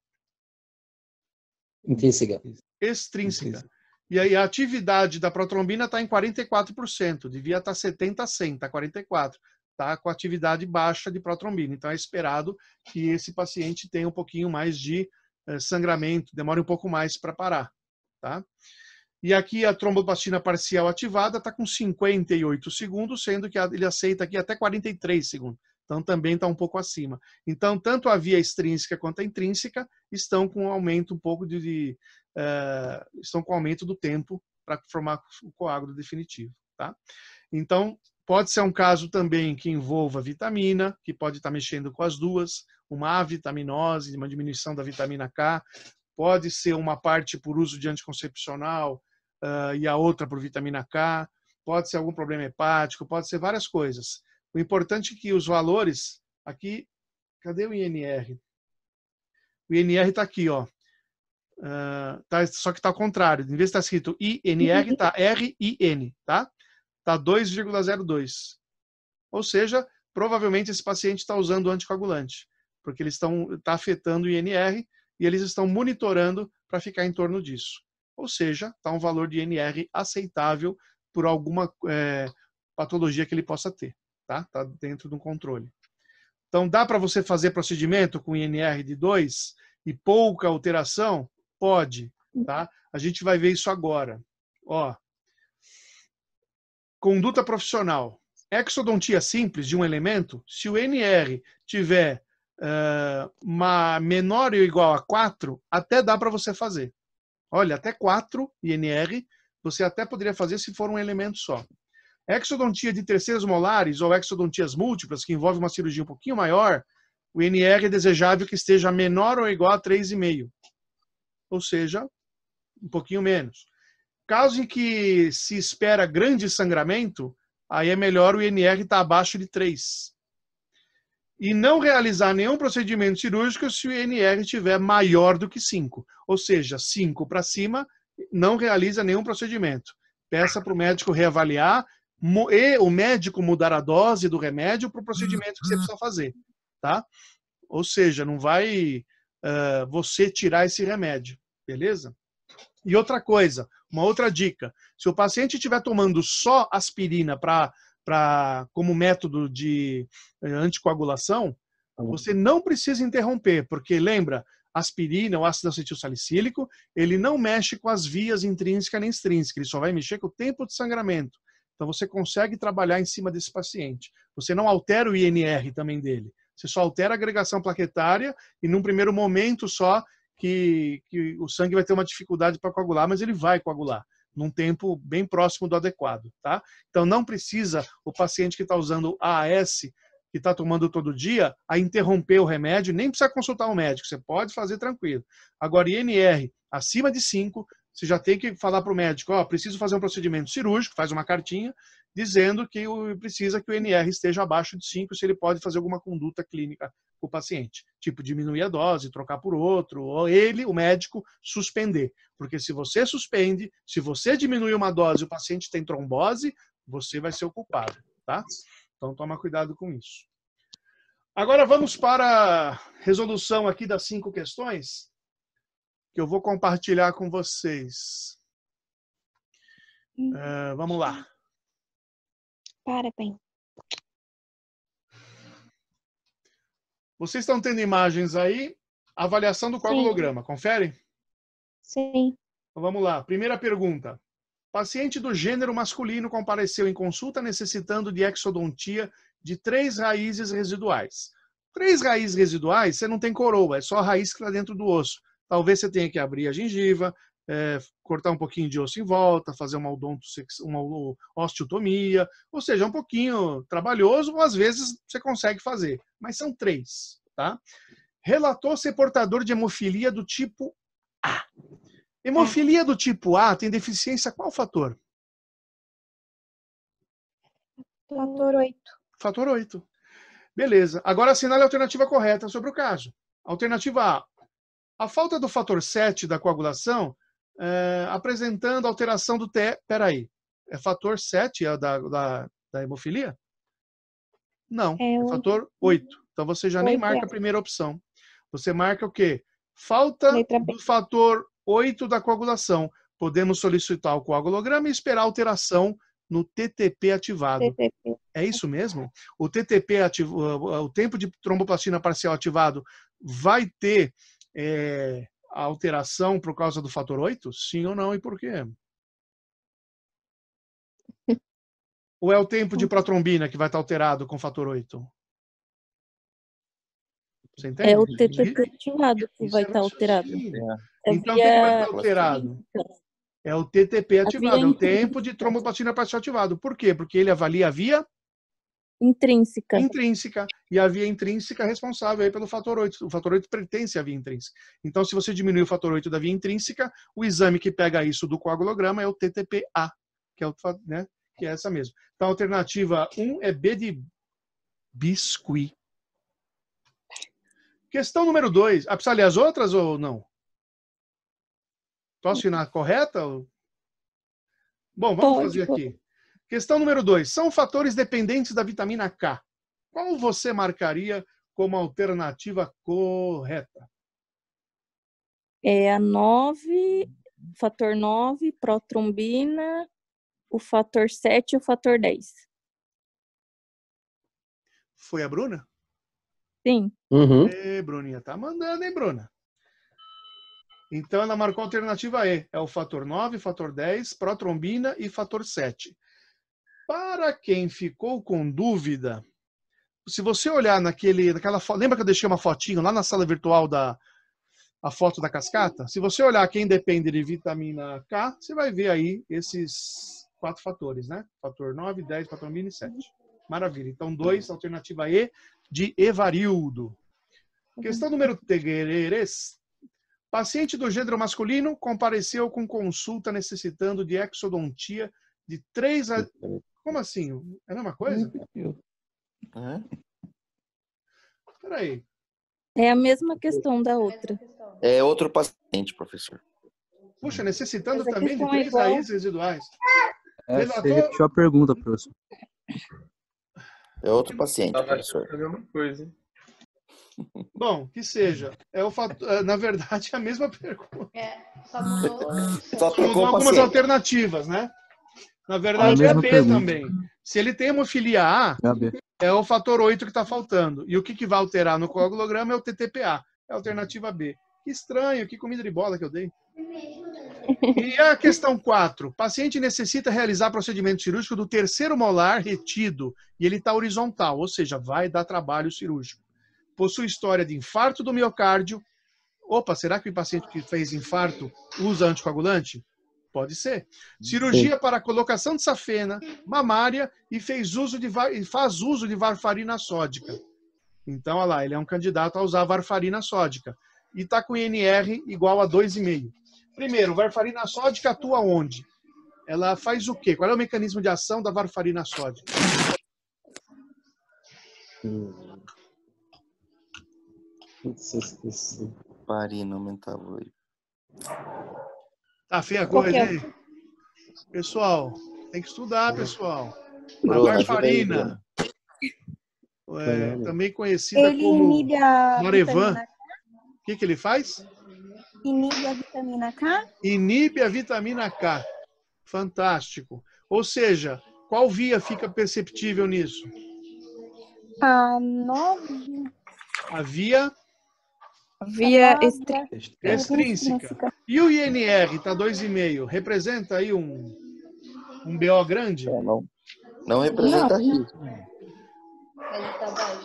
intrínseca. Extrínseca. Intrínseca. E aí a atividade da protrombina está em 44%, devia estar tá 70 a 100, está 44 tá com atividade baixa de protrombina. Então, é esperado que esse paciente tenha um pouquinho mais de eh, sangramento, demore um pouco mais para parar. Tá? E aqui a tromboplastina parcial ativada está com 58 segundos, sendo que ele aceita aqui até 43 segundos. Então também está um pouco acima. Então, tanto a via extrínseca quanto a intrínseca estão com um aumento um pouco de. de uh, estão com aumento do tempo para formar o coágulo definitivo. Tá? Então, Pode ser um caso também que envolva vitamina, que pode estar mexendo com as duas, uma avitaminose, uma diminuição da vitamina K, pode ser uma parte por uso de anticoncepcional uh, e a outra por vitamina K, pode ser algum problema hepático, pode ser várias coisas. O importante é que os valores, aqui, cadê o INR? O INR está aqui, ó. Uh, tá, só que está ao contrário. Em vez de estar tá escrito INR, está RIN, tá? está 2,02. Ou seja, provavelmente esse paciente está usando anticoagulante, porque eles estão tá afetando o INR e eles estão monitorando para ficar em torno disso. Ou seja, está um valor de INR aceitável por alguma é, patologia que ele possa ter, tá? Está dentro de um controle. Então, dá para você fazer procedimento com INR de 2 e pouca alteração? Pode, tá? A gente vai ver isso agora. Ó, Conduta profissional. Exodontia simples de um elemento, se o NR tiver uh, uma menor ou igual a 4, até dá para você fazer. Olha, até 4 INR você até poderia fazer se for um elemento só. Exodontia de terceiras molares ou exodontias múltiplas, que envolve uma cirurgia um pouquinho maior, o NR é desejável que esteja menor ou igual a 3,5. Ou seja, um pouquinho menos. Caso em que se espera grande sangramento, aí é melhor o INR estar tá abaixo de 3. E não realizar nenhum procedimento cirúrgico se o INR estiver maior do que 5. Ou seja, 5 para cima, não realiza nenhum procedimento. Peça para o médico reavaliar e o médico mudar a dose do remédio para o procedimento que você uhum. precisa fazer. Tá? Ou seja, não vai uh, você tirar esse remédio, beleza? E outra coisa, uma outra dica: se o paciente estiver tomando só aspirina para para como método de eh, anticoagulação, tá você não precisa interromper, porque lembra, aspirina, o ácido acetilsalicílico, ele não mexe com as vias intrínseca nem extrínseca, ele só vai mexer com o tempo de sangramento. Então você consegue trabalhar em cima desse paciente. Você não altera o INR também dele. Você só altera a agregação plaquetária e num primeiro momento só que, que o sangue vai ter uma dificuldade para coagular, mas ele vai coagular num tempo bem próximo do adequado, tá? Então não precisa o paciente que está usando AAS, que está tomando todo dia, a interromper o remédio, nem precisa consultar o um médico, você pode fazer tranquilo. Agora INR acima de 5, você já tem que falar para o médico, ó, oh, preciso fazer um procedimento cirúrgico, faz uma cartinha, dizendo que precisa que o NR esteja abaixo de 5 se ele pode fazer alguma conduta clínica com o paciente, tipo diminuir a dose, trocar por outro, ou ele, o médico, suspender. Porque se você suspende, se você diminui uma dose e o paciente tem trombose, você vai ser o culpado, tá? Então toma cuidado com isso. Agora vamos para a resolução aqui das cinco questões que eu vou compartilhar com vocês. Uh, vamos lá bem. Vocês estão tendo imagens aí? Avaliação do coagulograma, confere? Sim. Então, vamos lá. Primeira pergunta. Paciente do gênero masculino compareceu em consulta necessitando de exodontia de três raízes residuais. Três raízes residuais, você não tem coroa, é só a raiz que está dentro do osso. Talvez você tenha que abrir a gengiva, é, cortar um pouquinho de osso em volta, fazer uma, uma osteotomia, ou seja, é um pouquinho trabalhoso, ou às vezes você consegue fazer, mas são três, tá? Relatou ser portador de hemofilia do tipo A. Hemofilia do tipo A tem deficiência qual fator? Fator 8. Fator 8. Beleza. Agora assinale a alternativa correta sobre o caso. Alternativa A. A falta do fator 7 da coagulação eh, apresentando alteração do TE. Peraí, é fator 7 é da, da, da hemofilia? Não, é, é fator 8. Então você já 8, nem marca é. a primeira opção. Você marca o quê? Falta do fator 8 da coagulação. Podemos solicitar o coagulograma e esperar alteração no TTP ativado. TTP. É isso mesmo? O TTP ativo, o tempo de tromboplastina parcial ativado vai ter é, a alteração por causa do fator 8? Sim ou não e por quê? ou é o tempo de hum. protrombina que vai estar alterado com é o fator 8? Você entende? É o TTP ativado que vai estar alterado. É. É então, o que vai estar alterado? É o TTP ativado, é o tempo de para parcial ativado. Por quê? Porque ele avalia a via Intrínseca. Intrínseca. E a via intrínseca é responsável aí pelo fator 8. O fator 8 pertence à via intrínseca. Então, se você diminuir o fator 8 da via intrínseca, o exame que pega isso do coagulograma é o TTPA, que é, o, né, que é essa mesma. Então, a alternativa 1 é B de biscuit. Questão número 2. Ah, precisa ler as outras ou não? Posso ir na correta? Bom, vamos Pode, fazer aqui. Questão número 2. são fatores dependentes da vitamina K. Qual você marcaria como alternativa correta? É a 9, fator 9, protrombina, o fator 7 e o fator 10. Foi a Bruna? Sim. Uhum. E, Bruninha, tá mandando, hein, Bruna? Então ela marcou a alternativa E. É o fator 9, fator 10, protrombina e fator 7. Para quem ficou com dúvida, se você olhar naquele, naquela foto, lembra que eu deixei uma fotinho lá na sala virtual da a foto da cascata? Se você olhar quem depende de vitamina K, você vai ver aí esses quatro fatores, né? Fator 9, 10, patromina e 7. Maravilha. Então, dois, alternativa E, de Evarildo. Questão número 3. Paciente do gênero masculino compareceu com consulta necessitando de exodontia de 3 a como assim? É a mesma coisa? É. Peraí. É a mesma questão da outra. É outro paciente, professor. Puxa, necessitando também de é três raízes residuais. É, você repetiu a pergunta, professor. É outro paciente, professor. É a mesma coisa, hein? Bom, que seja. É o fato, é, na verdade, é a mesma pergunta. É, só, mudou, só trocou algumas paciente. alternativas, né? Na é verdade, é, é B pergunta. também. Se ele tem hemofilia A, é, é o fator 8 que está faltando. E o que, que vai alterar no coagulograma é o TTPA, é a alternativa B. Que estranho, que comida de bola que eu dei. E a questão 4. Paciente necessita realizar procedimento cirúrgico do terceiro molar retido e ele está horizontal, ou seja, vai dar trabalho cirúrgico. Possui história de infarto do miocárdio. Opa, será que o paciente que fez infarto usa anticoagulante? Pode ser. Hum. Cirurgia Sim. para colocação de safena mamária e fez uso de, faz uso de varfarina sódica. Então, olha lá, ele é um candidato a usar varfarina sódica. E está com INR igual a 2,5. Primeiro, varfarina sódica atua onde? Ela faz o quê? Qual é o mecanismo de ação da varfarina sódica? Hum. Varina aumentável. Tá feia a é? coisa, hein? Pessoal, tem que estudar, é. pessoal. a Barfarina, tá é, também conhecida ele como Norevan. O que, que ele faz? Inibe a vitamina K. Inibe a vitamina K. Fantástico. Ou seja, qual via fica perceptível nisso? A nove. A via? Via extrínseca. extrínseca. E o INR está 2,5, representa aí um, um BO grande? É, não, não representa risco. Tá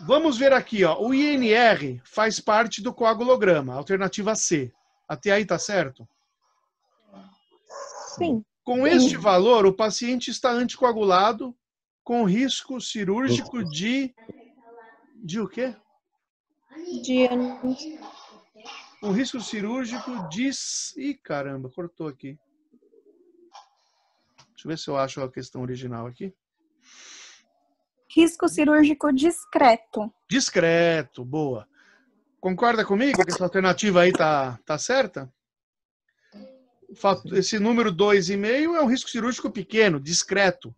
Vamos ver aqui, ó. o INR faz parte do coagulograma, alternativa C. Até aí tá certo? Sim. Com este valor, o paciente está anticoagulado com risco cirúrgico de... De o quê? De o risco cirúrgico diz. Ih, caramba, cortou aqui. Deixa eu ver se eu acho a questão original aqui. Risco cirúrgico discreto. Discreto, boa. Concorda comigo que essa alternativa aí tá, tá certa? Esse número 2,5 é um risco cirúrgico pequeno, discreto.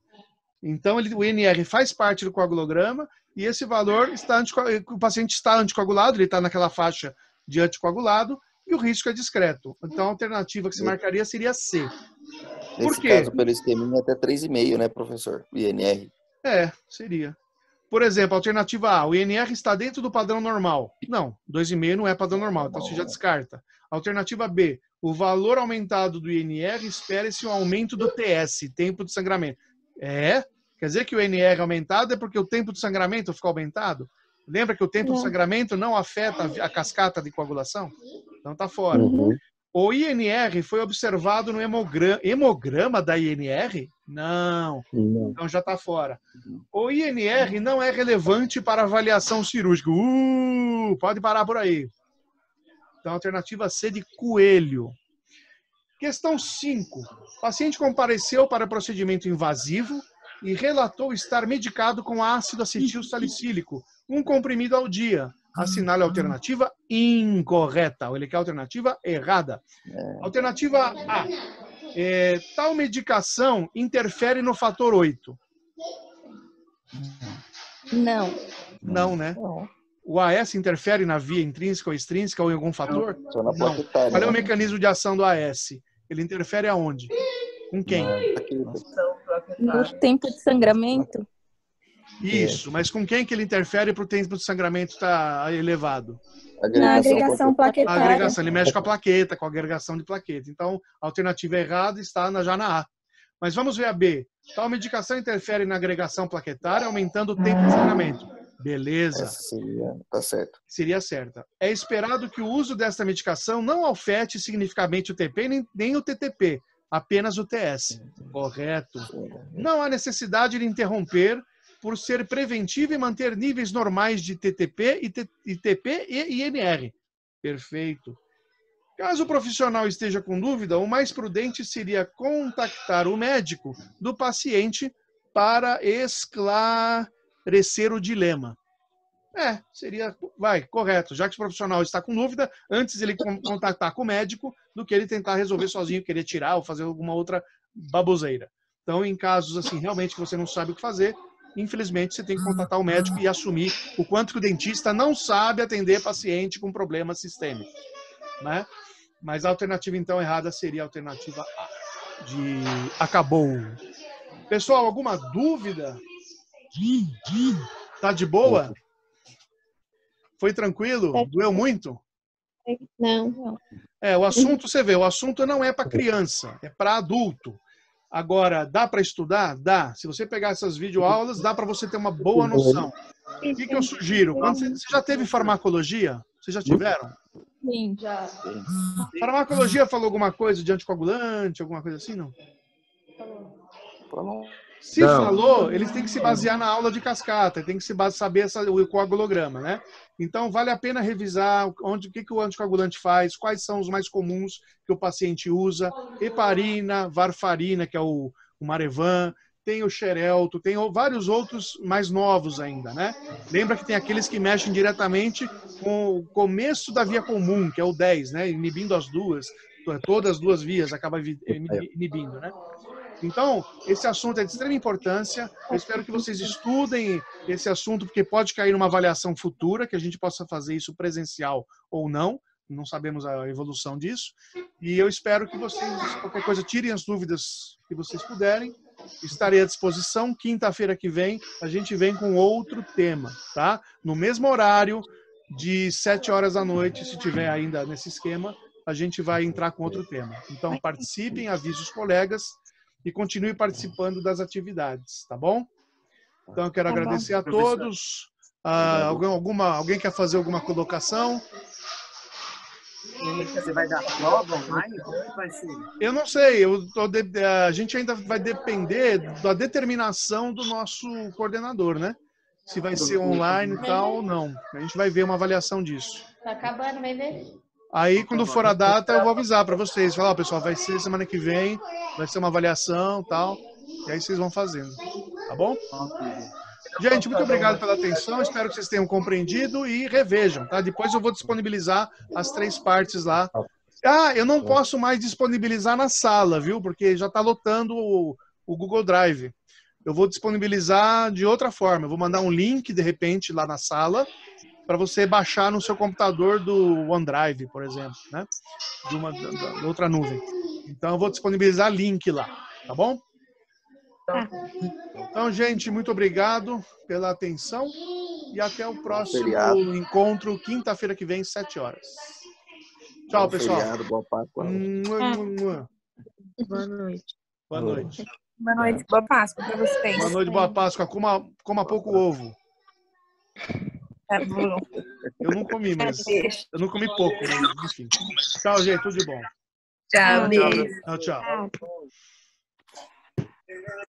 Então, ele, o NR faz parte do coagulograma e esse valor está o paciente está anticoagulado, ele está naquela faixa de anticoagulado e o risco é discreto. Então, a alternativa que se marcaria seria C. Nesse Por quê? caso, pelo esqueminha, até 3,5, né, professor? INR. É, seria. Por exemplo, alternativa A, o INR está dentro do padrão normal. Não, 2,5 não é padrão normal, então você já descarta. Alternativa B, o valor aumentado do INR espera-se um aumento do TS, tempo de sangramento. É? Quer dizer que o INR aumentado é porque o tempo de sangramento ficou aumentado? Lembra que o tempo do é. sangramento não afeta a cascata de coagulação? Então tá fora. Uhum. O INR foi observado no hemograma, hemograma da INR? Não. Uhum. Então já está fora. Uhum. O INR não é relevante para avaliação cirúrgica. Uh, pode parar por aí. Então, alternativa C de coelho. Questão 5. Paciente compareceu para procedimento invasivo e relatou estar medicado com ácido acetil salicílico um comprimido ao dia. Assinale a alternativa incorreta. Ele quer a alternativa errada. Alternativa A. É, tal medicação interfere no fator 8. Não. Não, né? Não. O AS interfere na via intrínseca ou extrínseca ou em algum fator? Não. Não. Qual é o mecanismo de ação do AS? Ele interfere aonde? Com quem? No tempo de sangramento. Isso, é. mas com quem que ele interfere para o tempo de sangramento estar tá elevado? Agregação Na agregação plaquetária. A agregação, ele mexe com a plaqueta, com a agregação de plaqueta. Então, a alternativa é errada está na, já na A. Mas vamos ver a B. Tal medicação interfere na agregação plaquetária, aumentando o tempo de sangramento. Beleza. É, seria, tá certo. Seria certa. É esperado que o uso desta medicação não afete significativamente o TP nem, nem o TTP, apenas o TS. Correto. Né? Não há necessidade de interromper por ser preventiva e manter níveis normais de TTP, ITP e INR. Perfeito. Caso o profissional esteja com dúvida, o mais prudente seria contactar o médico do paciente para esclarecer o dilema. É, seria, vai, correto. Já que o profissional está com dúvida, antes ele contactar com o médico do que ele tentar resolver sozinho, querer tirar ou fazer alguma outra baboseira. Então, em casos assim, realmente que você não sabe o que fazer, infelizmente você tem que ah, contatar o médico tá. e assumir o quanto que o dentista não sabe atender paciente com problema sistêmico, né? Mas a alternativa então errada seria a alternativa A, de acabou. Pessoal, alguma dúvida? Tá de boa? Foi tranquilo? É. Doeu muito? Não. É, o assunto, você vê, o assunto não é para criança, é para adulto. Agora, dá para estudar? Dá. Se você pegar essas videoaulas, dá para você ter uma boa uhum. noção. O que, que eu sugiro? Quando você, você já teve farmacologia? Vocês já tiveram? Sim, já. Farmacologia falou alguma coisa de anticoagulante, alguma coisa assim, não? Se não. falou, eles têm que se basear na aula de cascata, tem que se saber essa, o coagulograma, né? Então, vale a pena revisar onde, o que, que o anticoagulante faz, quais são os mais comuns que o paciente usa, heparina, varfarina, que é o, o Marevan, tem o Xerelto, tem vários outros mais novos ainda, né? Lembra que tem aqueles que mexem diretamente com o começo da via comum, que é o 10, né? Inibindo as duas, todas as duas vias acaba é. inibindo, né? Então, esse assunto é de extrema importância. Eu espero que vocês estudem esse assunto, porque pode cair numa avaliação futura, que a gente possa fazer isso presencial ou não. Não sabemos a evolução disso. E eu espero que vocês, qualquer coisa, tirem as dúvidas que vocês puderem. Estarei à disposição. Quinta-feira que vem, a gente vem com outro tema, tá? No mesmo horário, de sete horas da noite, se tiver ainda nesse esquema, a gente vai entrar com outro tema. Então, participem, avise os colegas e continue participando das atividades, tá bom? Então, eu quero tá agradecer bom. a todos. Ah, alguém, alguma, alguém quer fazer alguma colocação? Você vai dar prova online? Como vai ser? Eu não sei. Eu a gente ainda vai depender da determinação do nosso coordenador, né? Se vai ser online e tal ou não. A gente vai ver uma avaliação disso. Tá acabando, vai ver. Aí, quando for a data, eu vou avisar para vocês. Falar, pessoal, vai ser semana que vem, vai ser uma avaliação tal. E aí vocês vão fazendo. Tá bom? Gente, muito tá obrigado pela atenção. Espero que vocês tenham compreendido e revejam, tá? Depois eu vou disponibilizar as três partes lá. Ah, eu não posso mais disponibilizar na sala, viu? Porque já está lotando o, o Google Drive. Eu vou disponibilizar de outra forma. Eu vou mandar um link, de repente, lá na sala para você baixar no seu computador do OneDrive, por exemplo, né? De uma da, da outra nuvem. Então eu vou disponibilizar link lá, tá bom? Tá. Então, gente, muito obrigado pela atenção e até o próximo Feriado. encontro, quinta-feira que vem, sete horas. Tchau, bom pessoal. Feriado, boa Páscoa. Boa noite. Boa noite. Boa noite, boa Páscoa para vocês. Boa noite, boa Páscoa. Coma, coma pouco ovo. Tá bom. Eu não comi, tá mas eu não comi pouco. Mas, enfim. Tchau, gente. Tudo de bom. Tchau, beijo. Tchau, tchau. tchau.